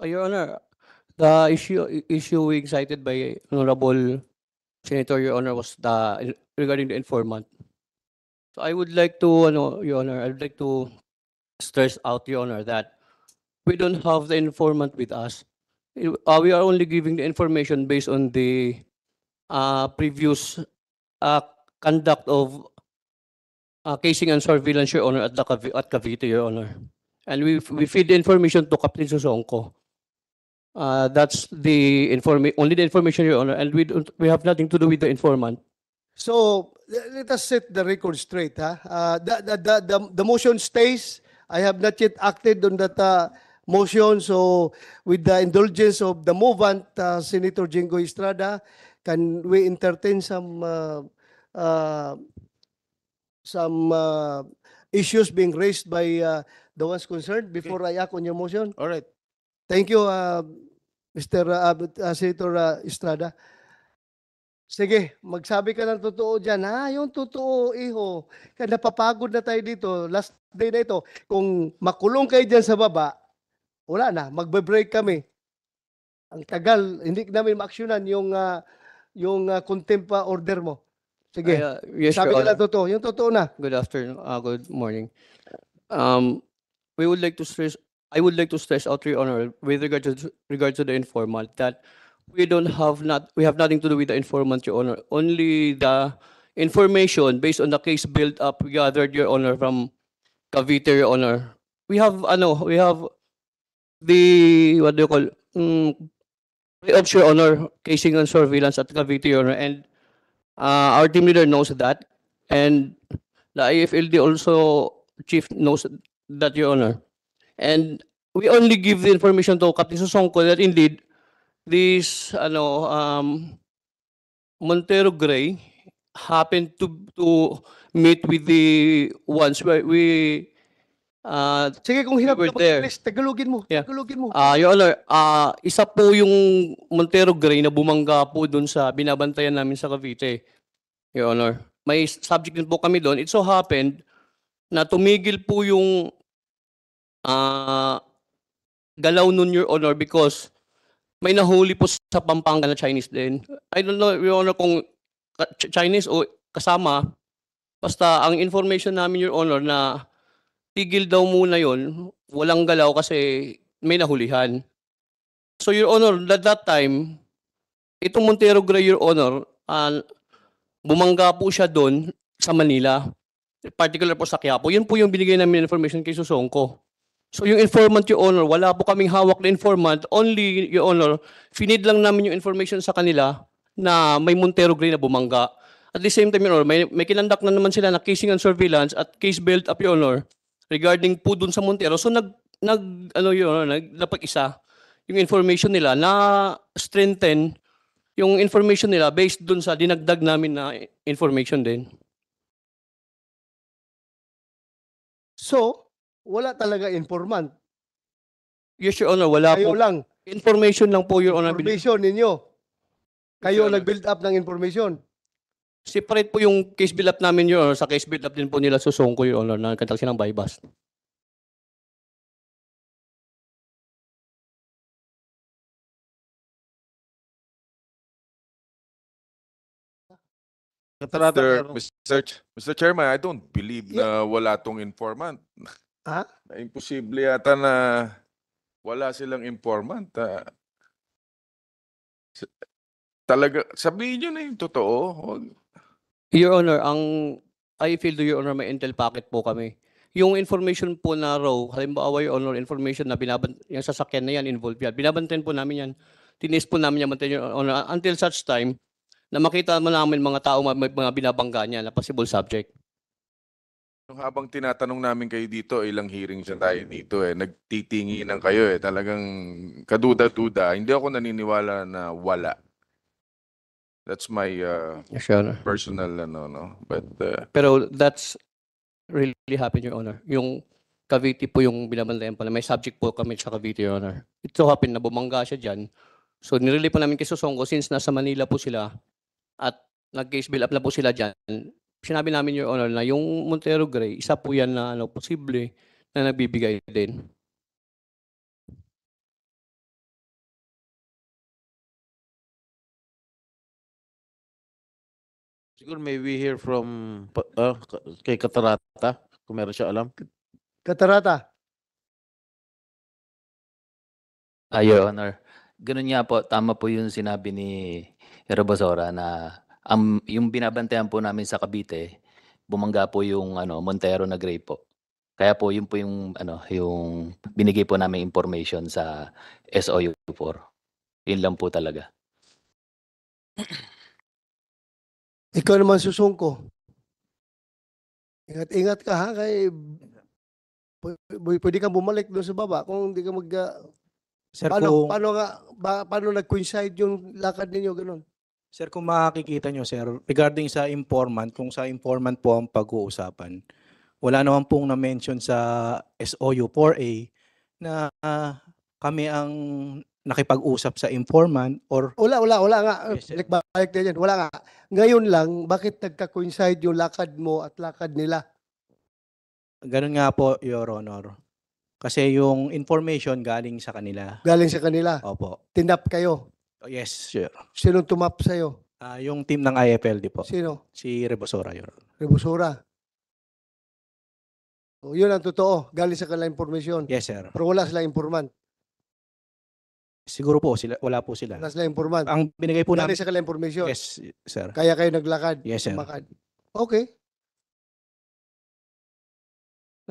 uh, Your Honor, the issue issue we excited by Honorable Senator, Your Honor, was the regarding the informant. So I would like to, Your Honor, I'd like to stress out, Your Honor, that we don't have the informant with us. uh, we are only giving the information based on the uh, previous uh, conduct of uh, casing and surveillance, Your Honor, at, the, at Cavite, Your Honor. And we, we feed the information to Captain Susongko. Uh, that's the only the information, Your Honor, and we don't, we have nothing to do with the informant. So
let us set the record straight, huh? Uh, the, the, the, the, the motion stays. I have not yet acted on that uh, motion. So with the indulgence of the movement, uh, Senator Jingo Estrada, Can we entertain some uh, uh, some uh, issues being raised by uh, the ones concerned before I act on your motion? All right. Thank you, uh, Mr. Uh, uh, Senator uh, Estrada. Sige, magsabi ka ng totoo dyan. Ha, yung totoo, iho. Kaya napapagod na tayo dito. Last day na ito. Kung makulong kayo dyan sa baba, wala na. Magbe-break kami. Ang tagal, hindi namin maaksyonan yung uh, yung uh, ah, contempa order mo. Sige. uh, yes, Sabi nila totoo. Yung totoo na.
Good afternoon. Uh, good morning. Um, we would like to stress. I would like to stress out, Your Honor, with regard to regard to the informant that we don't have not we have nothing to do with the informant, Your Honor. Only the information based on the case built up gathered, Your Honor, from Cavite, Your Honor. We have ano, we have the what do you call um, of your honor, casing on surveillance at Cavite, Your Honor, and uh, our team leader knows that, and the IFLD also chief knows that, Your Honor. And we only give the information to Captain Susongko that indeed this ano um, Montero Gray happened to to meet with the ones where we Uh, Sige, kung hinap we ako there. English, Tagalogin mo. Yeah. Tagalogin mo. Uh, Your Honor, uh, isa po yung Montero Gray na bumangga po dun sa binabantayan namin sa Cavite. Your Honor, may subject din po kami doon. It so happened na tumigil po yung uh, galaw nun, Your Honor, because may nahuli po sa Pampanga na Chinese din. I don't know, Your Honor, kung Chinese o kasama. Basta ang information namin, Your Honor, na tigil daw muna yon walang galaw kasi may nahulihan. So, Your Honor, at that time, itong Montero Gray, Your Honor, uh, bumangga po siya doon sa Manila, particular po sa Quiapo. Yun po yung binigay namin information kay Susongko. So, yung informant, Your Honor, wala po kaming hawak na informant. Only, Your Honor, finid lang namin yung information sa kanila na may Montero Gray na bumangga. At the same time, Your Honor, may, may kinandak na naman sila na casing and surveillance at case built up, Your Honor regarding po dun sa Montero. So nag nag ano yun, napag ano, isa yung information nila na strengthen yung information nila based dun sa dinagdag namin na information din.
So, wala talaga informant.
Yes, Your Honor, wala Kayo po. lang.
Information lang po, Your Honor. Information ninyo. Kayo yes, nag-build up ng information.
Separate po yung case build up namin yun. Sa case build up din po nila susungko yun. Honor, na
conduct silang bypass. Mr. Mr. Mr. Chairman, I don't believe na wala tong
informant. Ha? Na imposible yata na wala silang
informant. ah. talaga, sabihin nyo na yung totoo. Huwag- Your Honor, ang I feel to Your Honor, may intel packet po kami. Yung information po na raw, halimbawa Your Honor, information na binaban, yung sasakyan na yan, involved yan, binabantayan po namin yan. Tinis po namin yan, bantayan Your Honor, until such time na makita mo namin mga tao may mga binabangga niya na possible subject.
Habang tinatanong namin kayo dito, ilang hearing na tayo dito eh. Nagtitingi ng kayo eh. Talagang kaduda-duda. Hindi ako naniniwala na wala. That's my uh,
Yes, personal ano no. But uh, Pero that's really happened, Your Honor. Yung Cavite po yung binabantayan pala. May subject po kami sa Cavite, Your Honor. It so happened na bumangga siya diyan So nirelay pa namin kay Susongo since nasa Manila po sila at nag-case bill up na po sila diyan Sinabi namin, Your Honor, na yung Montero Gray, isa po yan na ano, posible na nagbibigay din.
Siguro may we hear from uh, kay Katarata, kung meron siya alam. Katarata.
Ayo ah, Honor, ganun nga po, tama po yung sinabi ni Herobasora na um, yung binabantayan po namin sa Cavite, bumangga po yung ano, Montero na gray po. Kaya po yun po yung ano yung binigay po namin information sa SOU4. Yun lang po talaga.
Ikaw naman susungko. Ingat-ingat ka ha, kay
pwede kang bumalik doon sa baba kung hindi ka mag... Ah,
sir, paano, kung, paano,
nga, ba, paano nag-coincide yung lakad ninyo, ganun?
Sir, kung makikita nyo, sir, regarding sa informant, kung sa informant po ang pag-uusapan, wala naman pong na-mention sa SOU 4A na uh, kami ang nakipag-usap sa informant or
wala wala wala nga yes, balik din yan wala nga ngayon lang bakit nagka-coincide yung lakad mo at lakad nila
ganun nga po your honor kasi yung information galing sa kanila galing
sa kanila opo tinap kayo
oh, yes sir
sino tumap sa iyo
uh, ah, yung team ng IFLD po sino si Rebosora your honor
Rebosora oh, yun ang totoo galing sa kanila information yes sir pero wala silang informant Siguro po, sila, wala po sila. Wala sila informant. Ang binigay po Wala namin, sa kanila information. yes, sir.
Kaya kayo naglakad. Yes, sir. Tumakad. Okay.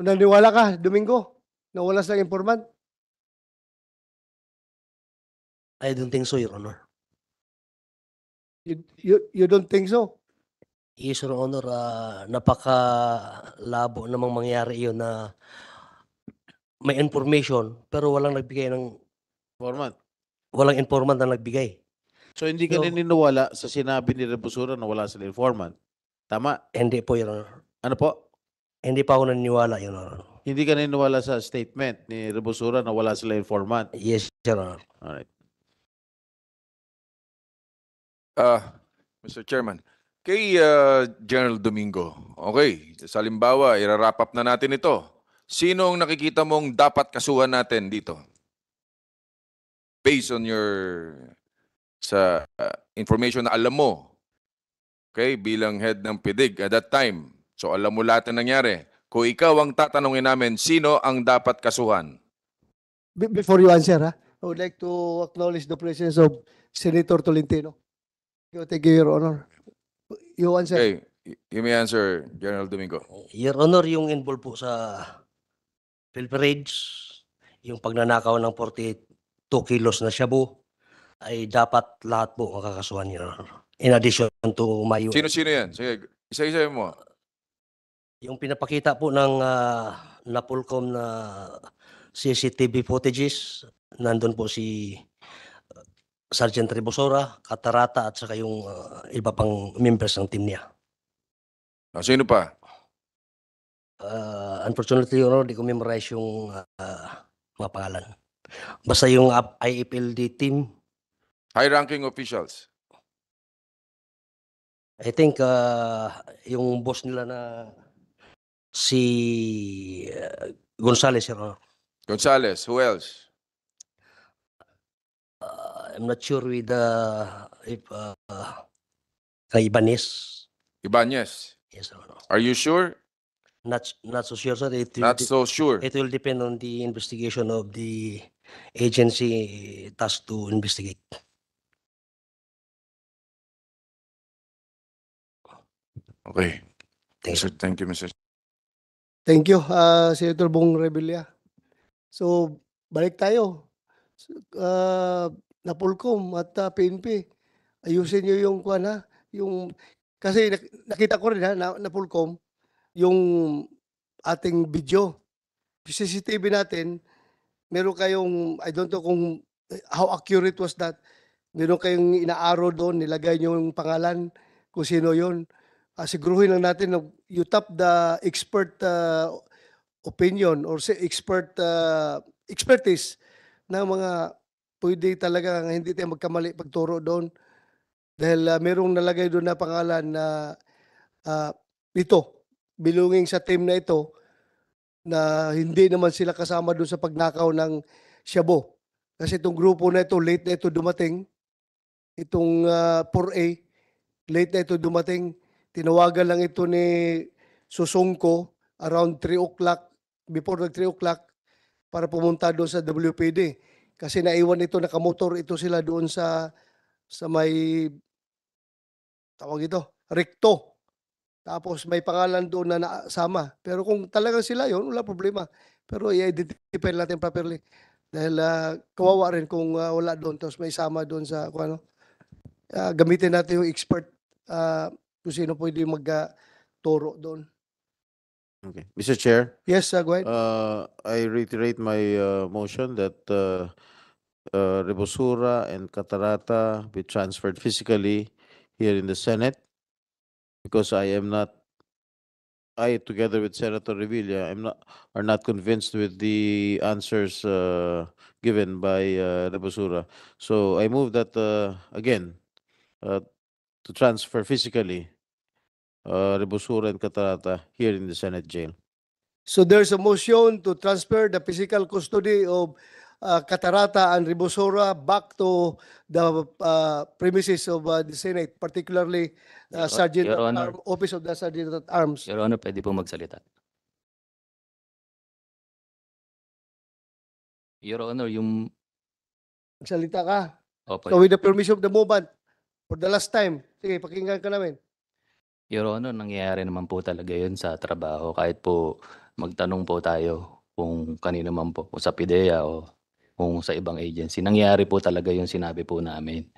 So, Naniwala ka, Domingo, na wala silang informant? I don't think so, Your Honor. You, you, you don't
think so? Yes, Your Honor, ah, napakalabo namang mangyari yun na may information pero walang nagbigay ng Format walang informant na nagbigay.
So hindi ka So- naniniwala sa sinabi ni Rebusura na wala sila informant. Tama? Hindi po, Your Honor. Ano po? Hindi pa ako naniniwala, Your Honor. Hindi ka naniniwala sa statement ni Rebusura na wala sila informant. Yes, Your Honor. Alright.
Uh, ah, Mr. Chairman, kay ah, General Domingo, okay, sa halimbawa, irarap up na natin ito. Sino ang nakikita mong dapat kasuhan natin dito? based on your sa uh, information na alam mo. Okay, bilang head ng PIDIG at that time. So alam mo lahat ng nangyari. Kung ikaw ang tatanungin namin, sino ang dapat kasuhan?
Be- Before you answer, ha? I would like to acknowledge the presence of Senator Tolentino. You take your honor.
You answer. Okay, you may answer, General Domingo. Your Honor, yung involved po sa Philippines, yung pagnanakaw ng 48 2 kilos na shabu, ay dapat lahat po makakasuhan, Your Honor. In addition to my... Sino-sino yan? Sige, isa-isa mo. Yung pinapakita po ng ah, Napolcom na CCTV footages, nandun po si ah, Sergeant Ribosora, Katarata at saka yung ah, iba pang members ng team niya. Ah, sino pa? Uh, unfortunately, you know, di ko memorize yung ah, mga pangalan. Basta yung up- team,
High-ranking officials.
I think uh, yung boss nila na si uh, Gonzales, Your Honor.
Gonzales, who else?
Uh, I'm not sure with uh, if uh, kay
Ibanez. Ibanez. Yes, or no. Are you sure?
Not, not so sure, sir. It Not so sure. it will depend on the investigation of the agency eh,
tasked to investigate. Okay. Thank you. Sir, thank you, Mr. Thank you,
uh, Senator Bong Rebilla. So, balik tayo. Uh, ah, Napolcom at uh, ah, PNP, ayusin nyo yung kuan ha, yung kasi nakita ko rin ha na, na yung ating video CCTV natin meron kayong, I don't know kung eh, how accurate was that, meron kayong inaaraw doon, nilagay niyo yung pangalan, kung sino yun. Uh, siguruhin lang natin na you tap the expert uh, opinion or say expert uh, expertise ng mga pwede talaga hindi tayo magkamali pagturo doon dahil uh, merong nalagay doon na pangalan na uh, ito, belonging sa team na ito, na hindi naman sila kasama doon sa pagnakaw ng Shabo. Kasi itong grupo na ito, late na ito dumating, itong uh, ah, 4A, late na ito dumating, tinawagan lang ito ni Susungko around 3 o'clock, before nag 3 o'clock, para pumunta doon sa WPD. Kasi naiwan ito, nakamotor ito sila doon sa, sa may, tawag ito, Rikto. Tapos may pangalan doon na nasama. Pero kung talaga sila yon wala problema. Pero i-identify natin properly. Dahil uh, kawawa rin kung uh, wala doon. Tapos may sama doon sa kung ano. Uh, gamitin natin yung expert uh, kung sino pwede magturo uh, doon.
Okay. Mr. Chair? Yes, uh, go ahead. Uh, I reiterate my uh, motion that uh, uh, Rebosura and Catarata be transferred physically here in the Senate because I am not, I together with Senator Revilla, I'm not, are not convinced with the answers uh, given by uh, Rebusura. So I move that uh, again uh, to transfer physically uh, Rebusura and Catarata here in the Senate jail. So
there's a motion to transfer the physical custody of uh, Catarata and Ribosura back to the uh, premises of uh, the Senate, particularly
uh, Sergeant Your Honor, Arm, Office of the Sergeant at Arms.
Your Honor, pwede po magsalita.
Your Honor, yung... Magsalita ka.
Opo. So with the permission
of the movement, for the last time, sige, pakinggan ka
namin.
Your Honor, nangyayari naman po talaga yun sa trabaho. Kahit po magtanong po tayo kung kanino man po, sa PIDEA o kung sa ibang agency. Nangyari po talaga yung sinabi po namin.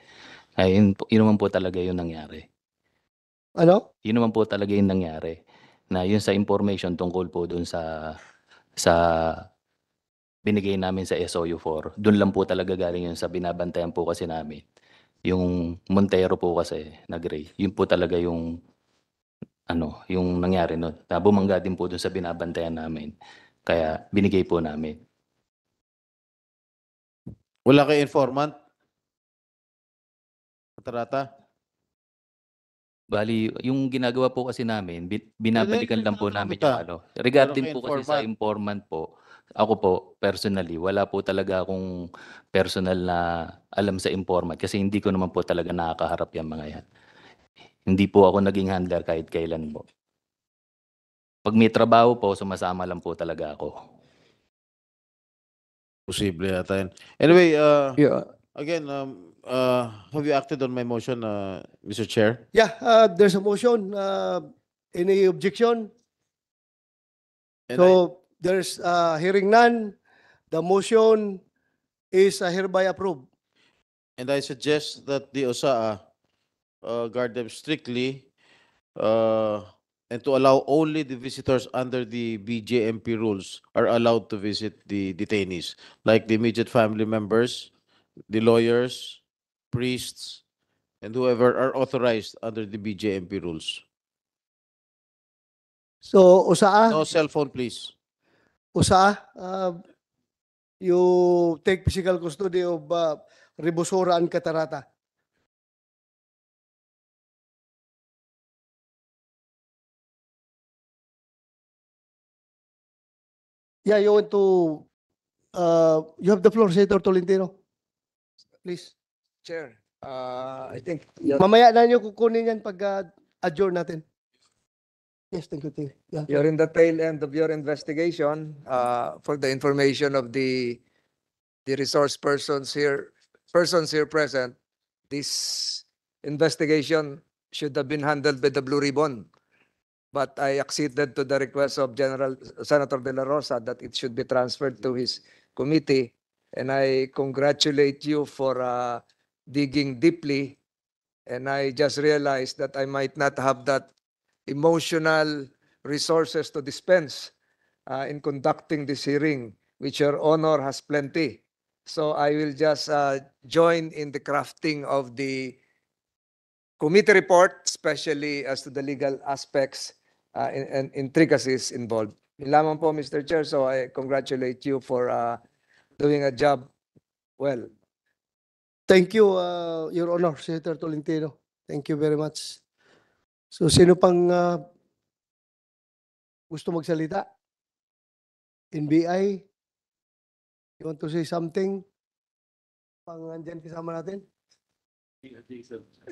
Ay, yun, yun naman po talaga yung nangyari. Ano? Yun naman po talaga yung nangyari. Na yun sa information tungkol po doon sa sa binigay namin sa SOU4. Doon lang po talaga galing yun sa binabantayan po kasi namin. Yung Montero po kasi na gray. Yun po talaga yung ano, yung nangyari noon. Bumangga din po doon sa binabantayan namin. Kaya binigay po namin. Wala kay
informant? Katarata?
Bali, yung ginagawa po kasi namin, binabalikan lang po namin yung ano. Regarding po kasi sa informant po, ako po, personally, wala po talaga akong personal na alam sa informant kasi hindi ko naman po talaga nakakaharap yung mga yan. Hindi po ako naging handler kahit kailan po. Pag may trabaho po, sumasama lang po talaga ako. Posible yata yun.
Anyway, uh, Yeah. again, um, uh, have you acted on my motion, uh, Mr. Chair? Yeah, uh,
there's a motion. Uh, any objection? And I- So there's uh, hearing none. The motion is uh, hereby approved.
And I suggest that the OSAA uh, guard them strictly uh, and to allow only the visitors under the BJMP rules are allowed to visit the detainees, like the immediate family members, the lawyers, priests, and whoever are authorized under the BJMP rules. So, usaa, No cell phone, please.
usaa, uh, um, you take physical custody of uh,
Ribosora and Catarata. Yeah, you want to, uh, you have the floor, Senator Tolentino.
Please. Chair, uh, I think your,
Mamaya na niyo kukunin yan
pag uh, adjourn natin. Yes, thank you, thank you. Yeah. you're in the tail end of your investigation. Uh, for the information of the the resource persons here, persons here present, this investigation should have been handled by the Blue Ribbon but I acceded to the request of General Senator De La Rosa that it should be transferred to his committee. And I congratulate you for uh, digging deeply. And I just realized that I might not have that emotional resources to dispense uh, in conducting this hearing, which your honor has plenty. So I will just uh, join in the crafting of the committee report, especially as to the legal aspects uh, in, in, intricacies involved. Yun lamang po, Mr. Chair. So I congratulate you for uh, doing a job well.
Thank you, uh, Your Honor, Senator Tolentino. Thank you very much.
So sino pang uh, gusto magsalita? NBI? You want to say something?
Pang andyan kasama natin?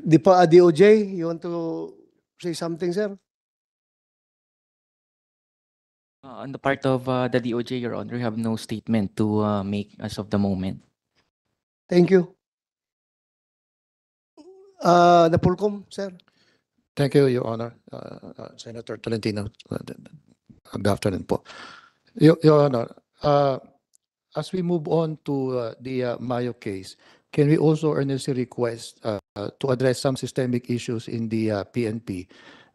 Di pa, ah, DOJ, you want to say something, sir?
Uh, On the
part of uh, the DOJ, Your Honor, we have no statement to uh, make as of the moment.
Thank you. Uh, the Pulcom, sir.
Thank you, Your Honor. Uh, uh, Senator Tolentino, uh, good afternoon po. Your, Your Honor, uh, as we move on to uh, the uh, Mayo case, can we also earnestly request uh, to address some systemic issues in the uh, PNP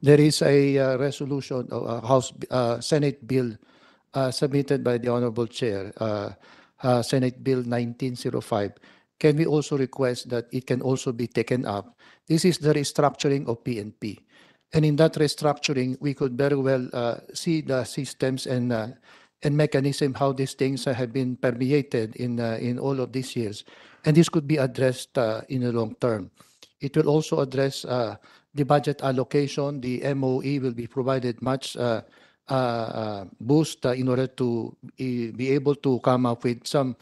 there is a uh, resolution, oh, uh, House uh, Senate bill uh, submitted by the Honorable Chair, uh, uh, Senate Bill 1905. Can we also request that it can also be taken up? This is the restructuring of PNP. And in that restructuring, we could very well uh, see the systems and uh, and mechanism how these things uh, have been permeated in uh, in all of these years, and this could be addressed uh, in the long term. It will also address uh, the budget allocation, the MOE will be provided much uh, uh, uh, boost in order to be able to come up with some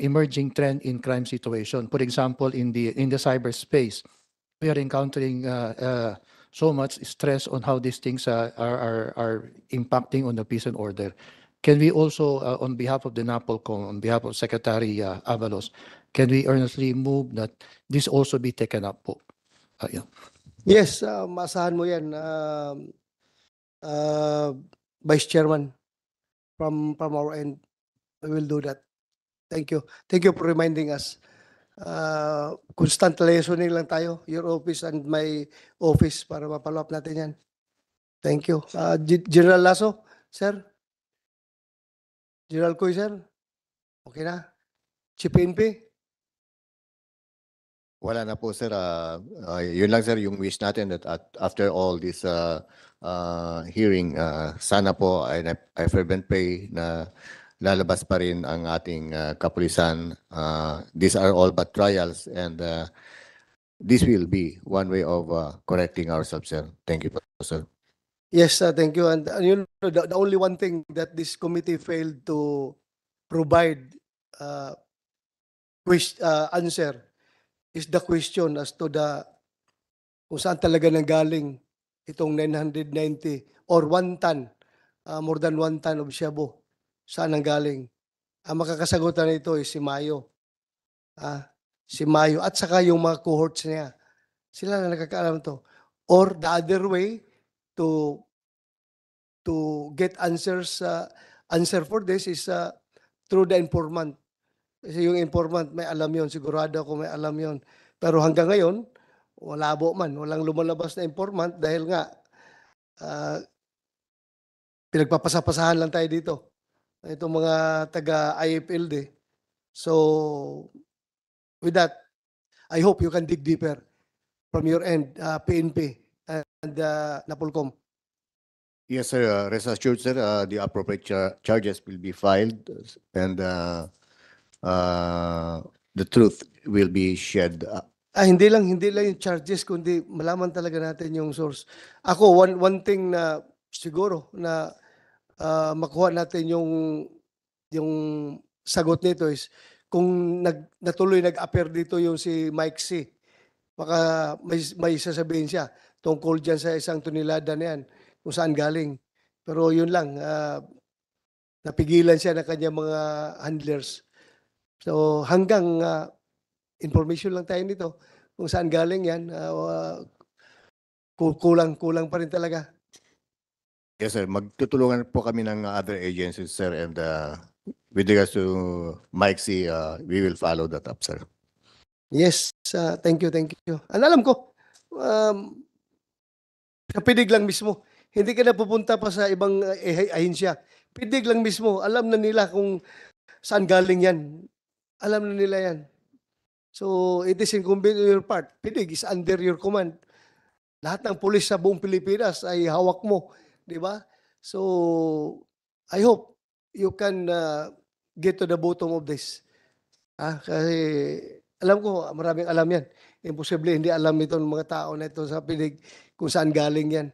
emerging trend in crime situation. For example, in the cyberspace, we are encountering so much stress on how these things are impacting on the peace and order. Can we also, on behalf of the NAPOLCOM, on behalf of Secretary Avalos, can we earnestly move that this also be taken up Yeah.
Yes, uh, maasahan mo yan. Uh, uh, Vice Chairman, from, from our end, we will do that. Thank you. Thank you for reminding us. Uh, constant liaisoning lang tayo, your office and my office, para mapalop natin yan. Thank you. Uh, General Lasso, sir? General Koy, sir? Okay na? Chief NP?
Wala na po sir. Uh, uh, yun lang sir yung wish natin that at, after all this uh, uh, hearing, uh, sana po I, I fervent pray na lalabas pa rin ang ating uh, kapulisan. Uh, these are all but trials and uh, this will be one way of uh, correcting ourselves sir. Thank you po sir.
Yes, uh, thank you. And uh, you know, the, the only one thing that this committee failed to provide uh, wish, uh, answer is the question as to the kung saan talaga nanggaling itong 990 or 1 ton, uh, more than 1 ton of shabu. Saan nanggaling? Ang makakasagutan nito is si Mayo. Ah, si Mayo at saka yung mga cohorts niya. Sila na nakakaalam to. Or the other way to to get answers uh, answer for this is uh, through the informant. Kasi yung informant, may alam yon Sigurado ako may alam yon Pero hanggang ngayon, wala walabo man. Walang lumalabas na informant dahil nga uh, pinagpapasapasahan lang tayo dito. Itong mga taga-IFLD. So, with that, I hope you can dig deeper from your end, uh, ah, PNP and uh, ah, Napolcom.
Yes, sir. Uh, rest assured, sir, uh, the appropriate char charges will be filed and uh, uh, the truth will be shed. ah,
hindi lang hindi lang yung charges kundi malaman talaga natin yung source. Ako one one thing na siguro na uh, makuha natin yung yung sagot nito is kung nag natuloy nag-appear dito yung si Mike C. Baka may may sasabihin siya tungkol diyan sa isang tunilada na yan kung saan galing. Pero yun lang, uh, napigilan siya ng kanya mga handlers So hanggang uh, information lang tayo nito kung saan galing yan. Ah, ah, uh, kulang-kulang pa rin talaga.
Yes, sir. Magtutulungan po kami ng other agencies, sir. And uh, with regards to Mike C, uh, we will follow that up, sir.
Yes. Uh, thank you, thank you. Ang alam ko, um, pidig lang mismo. Hindi ka na pupunta pa sa ibang ahensya. Eh, pidig lang mismo. Alam na nila kung saan galing yan. Alam na nila yan. So, it is incumbent on your part. PIDIG is under your command. Lahat ng pulis sa buong Pilipinas ay hawak mo. Di ba? So, I hope you can uh, get to the bottom of this. Ah, kasi alam ko, maraming alam yan. Imposible, hindi alam ito ng mga tao na ito sa pinig kung saan galing yan.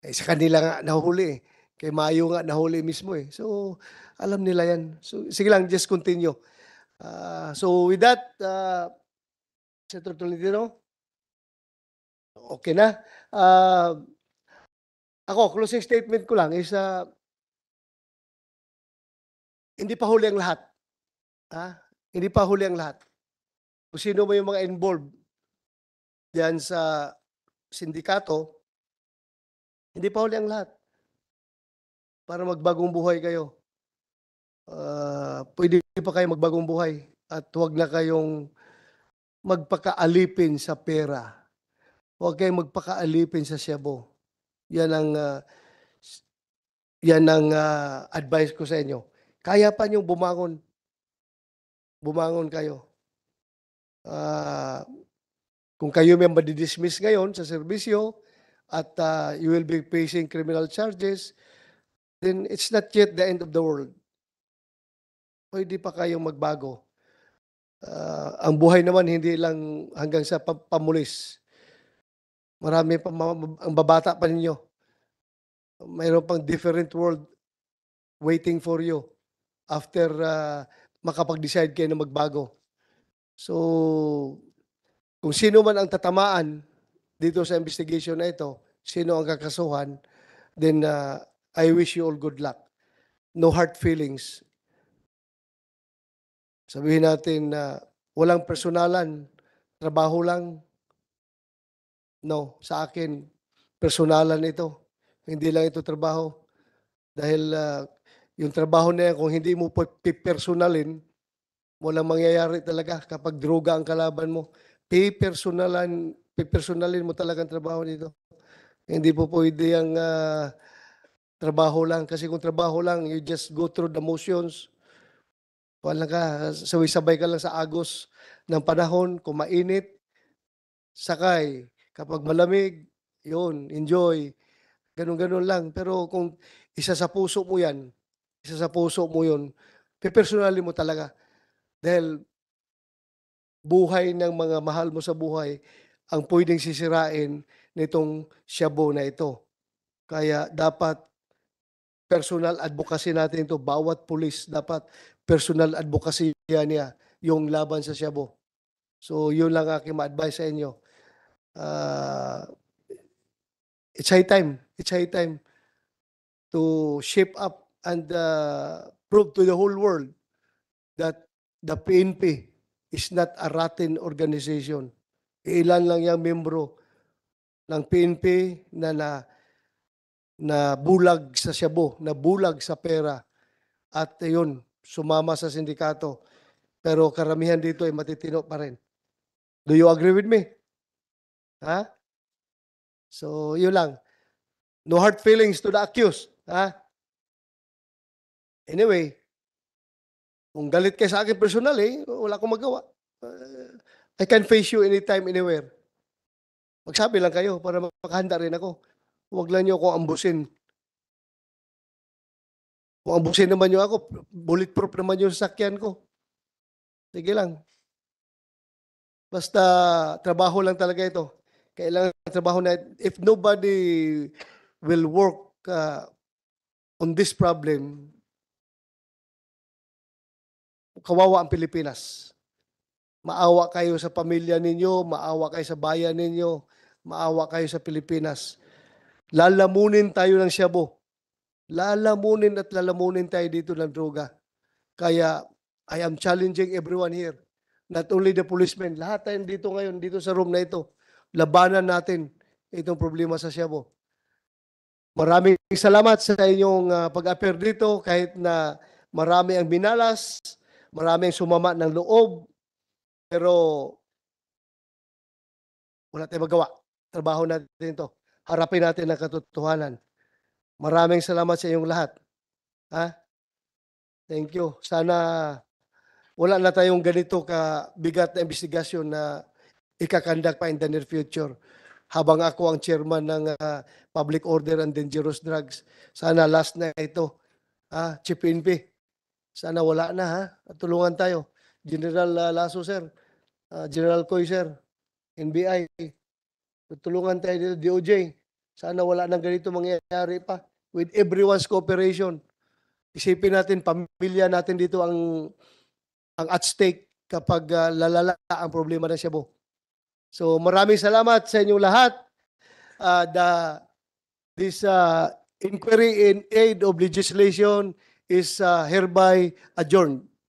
Eh, sa kanila nga nahuli eh. Kay Mayo nga nahuli mismo eh. So, alam nila yan. So, sige lang, just continue. Uh, so with that, uh, Senator Tolentino, okay na. Uh,
ako, closing statement ko lang is uh, hindi pa huli ang lahat. Ha? Hindi pa huli ang lahat.
Kung sino mo yung mga involved diyan sa sindikato, hindi pa huli ang lahat. Para magbagong buhay kayo uh, pwede pa kayo magbagong buhay at huwag na kayong magpakaalipin sa pera. Huwag kayong magpakaalipin sa sebo. Yan ang uh, yan ang uh, advice ko sa inyo. Kaya pa niyong bumangon. Bumangon kayo. Uh, kung kayo may madidismiss ngayon sa serbisyo at uh, you will be facing criminal charges, then it's not yet the end of the world pwede pa kayong magbago. Uh, ang buhay naman hindi lang hanggang sa pamulis. Marami pa ang babata pa ninyo. Mayroon pang different world waiting for you after uh, makapag-decide kayo na magbago. So, kung sino man ang tatamaan dito sa investigation na ito, sino ang kakasuhan, then uh, I wish you all good luck. No hard feelings. Sabihin natin na walang personalan, trabaho lang. No, sa akin, personalan ito. Hindi lang ito trabaho. Dahil uh, yung trabaho na yan, kung hindi mo pipersonalin, walang mangyayari talaga kapag droga ang kalaban mo. Pipersonalan, pipersonalin mo talaga ang trabaho nito. Hindi po pwede ang uh, trabaho lang. Kasi kung trabaho lang, you just go through the motions Kuan lang ka, sabay-sabay ka lang sa agos ng panahon, kung mainit, sakay. Kapag malamig, yon enjoy. Ganun-ganun lang. Pero kung isa sa puso mo yan, isa sa puso mo yun, personally mo talaga. Dahil buhay ng mga mahal mo sa buhay ang pwedeng sisirain nitong shabu na ito. Kaya dapat personal advocacy natin ito. Bawat pulis dapat personal advocacy niya, yung laban sa Shabu. So, yun lang aking ma-advise sa inyo. Uh, it's high time. It's high time to shape up and uh, prove to the whole world that the PNP is not a rotten organization. Ilan lang yung membro ng PNP na na na bulag sa Cebu, na bulag sa pera. At yun, sumama sa sindikato. Pero karamihan dito ay matitino pa rin.
Do you agree with me? Ha? So, yun lang. No hard feelings to the accused. Ha?
Anyway, kung galit kayo sa akin personally, eh, wala akong magawa. Uh, I can face you anytime, anywhere. Magsabi lang kayo para makahanda rin ako. Huwag lang niyo ako ambusin kung abusin naman yung ako, bulletproof naman yung sasakyan ko. Sige lang. Basta trabaho lang talaga ito. Kailangan trabaho na if nobody will work uh, on this problem, kawawa ang Pilipinas. Maawa kayo sa pamilya ninyo, maawa kayo sa bayan ninyo, maawa kayo sa Pilipinas. Lalamunin tayo ng Shabu. Lalamunin at lalamunin tayo dito ng droga. Kaya I am challenging everyone here, not only the policemen, lahat tayo dito ngayon, dito sa room na ito, labanan natin itong problema sa Cebu. Maraming salamat sa inyong uh, pag-appear dito kahit na marami ang binalas, marami ang sumama ng loob, pero wala tayong magawa. Trabaho natin ito. Harapin natin ang katotohanan. Maraming salamat sa iyong lahat. Ha? Thank you. Sana wala na tayong ganito ka bigat na investigasyon na ikakandak pa in the near future. Habang ako ang chairman ng uh, Public Order and Dangerous Drugs, sana last na ito. Ha? Chief NP, sana wala na ha. At tulungan tayo. General uh, Lasso sir, uh, General Coy sir, NBI, tulungan tayo dito, DOJ. Sana wala nang ganito mangyayari pa with everyone's cooperation. Isipin natin, pamilya natin dito ang, ang at stake kapag uh, lalala ang problema ng Cebu. So maraming salamat sa inyong lahat. Uh, the, this uh, inquiry in aid of legislation is uh, hereby adjourned.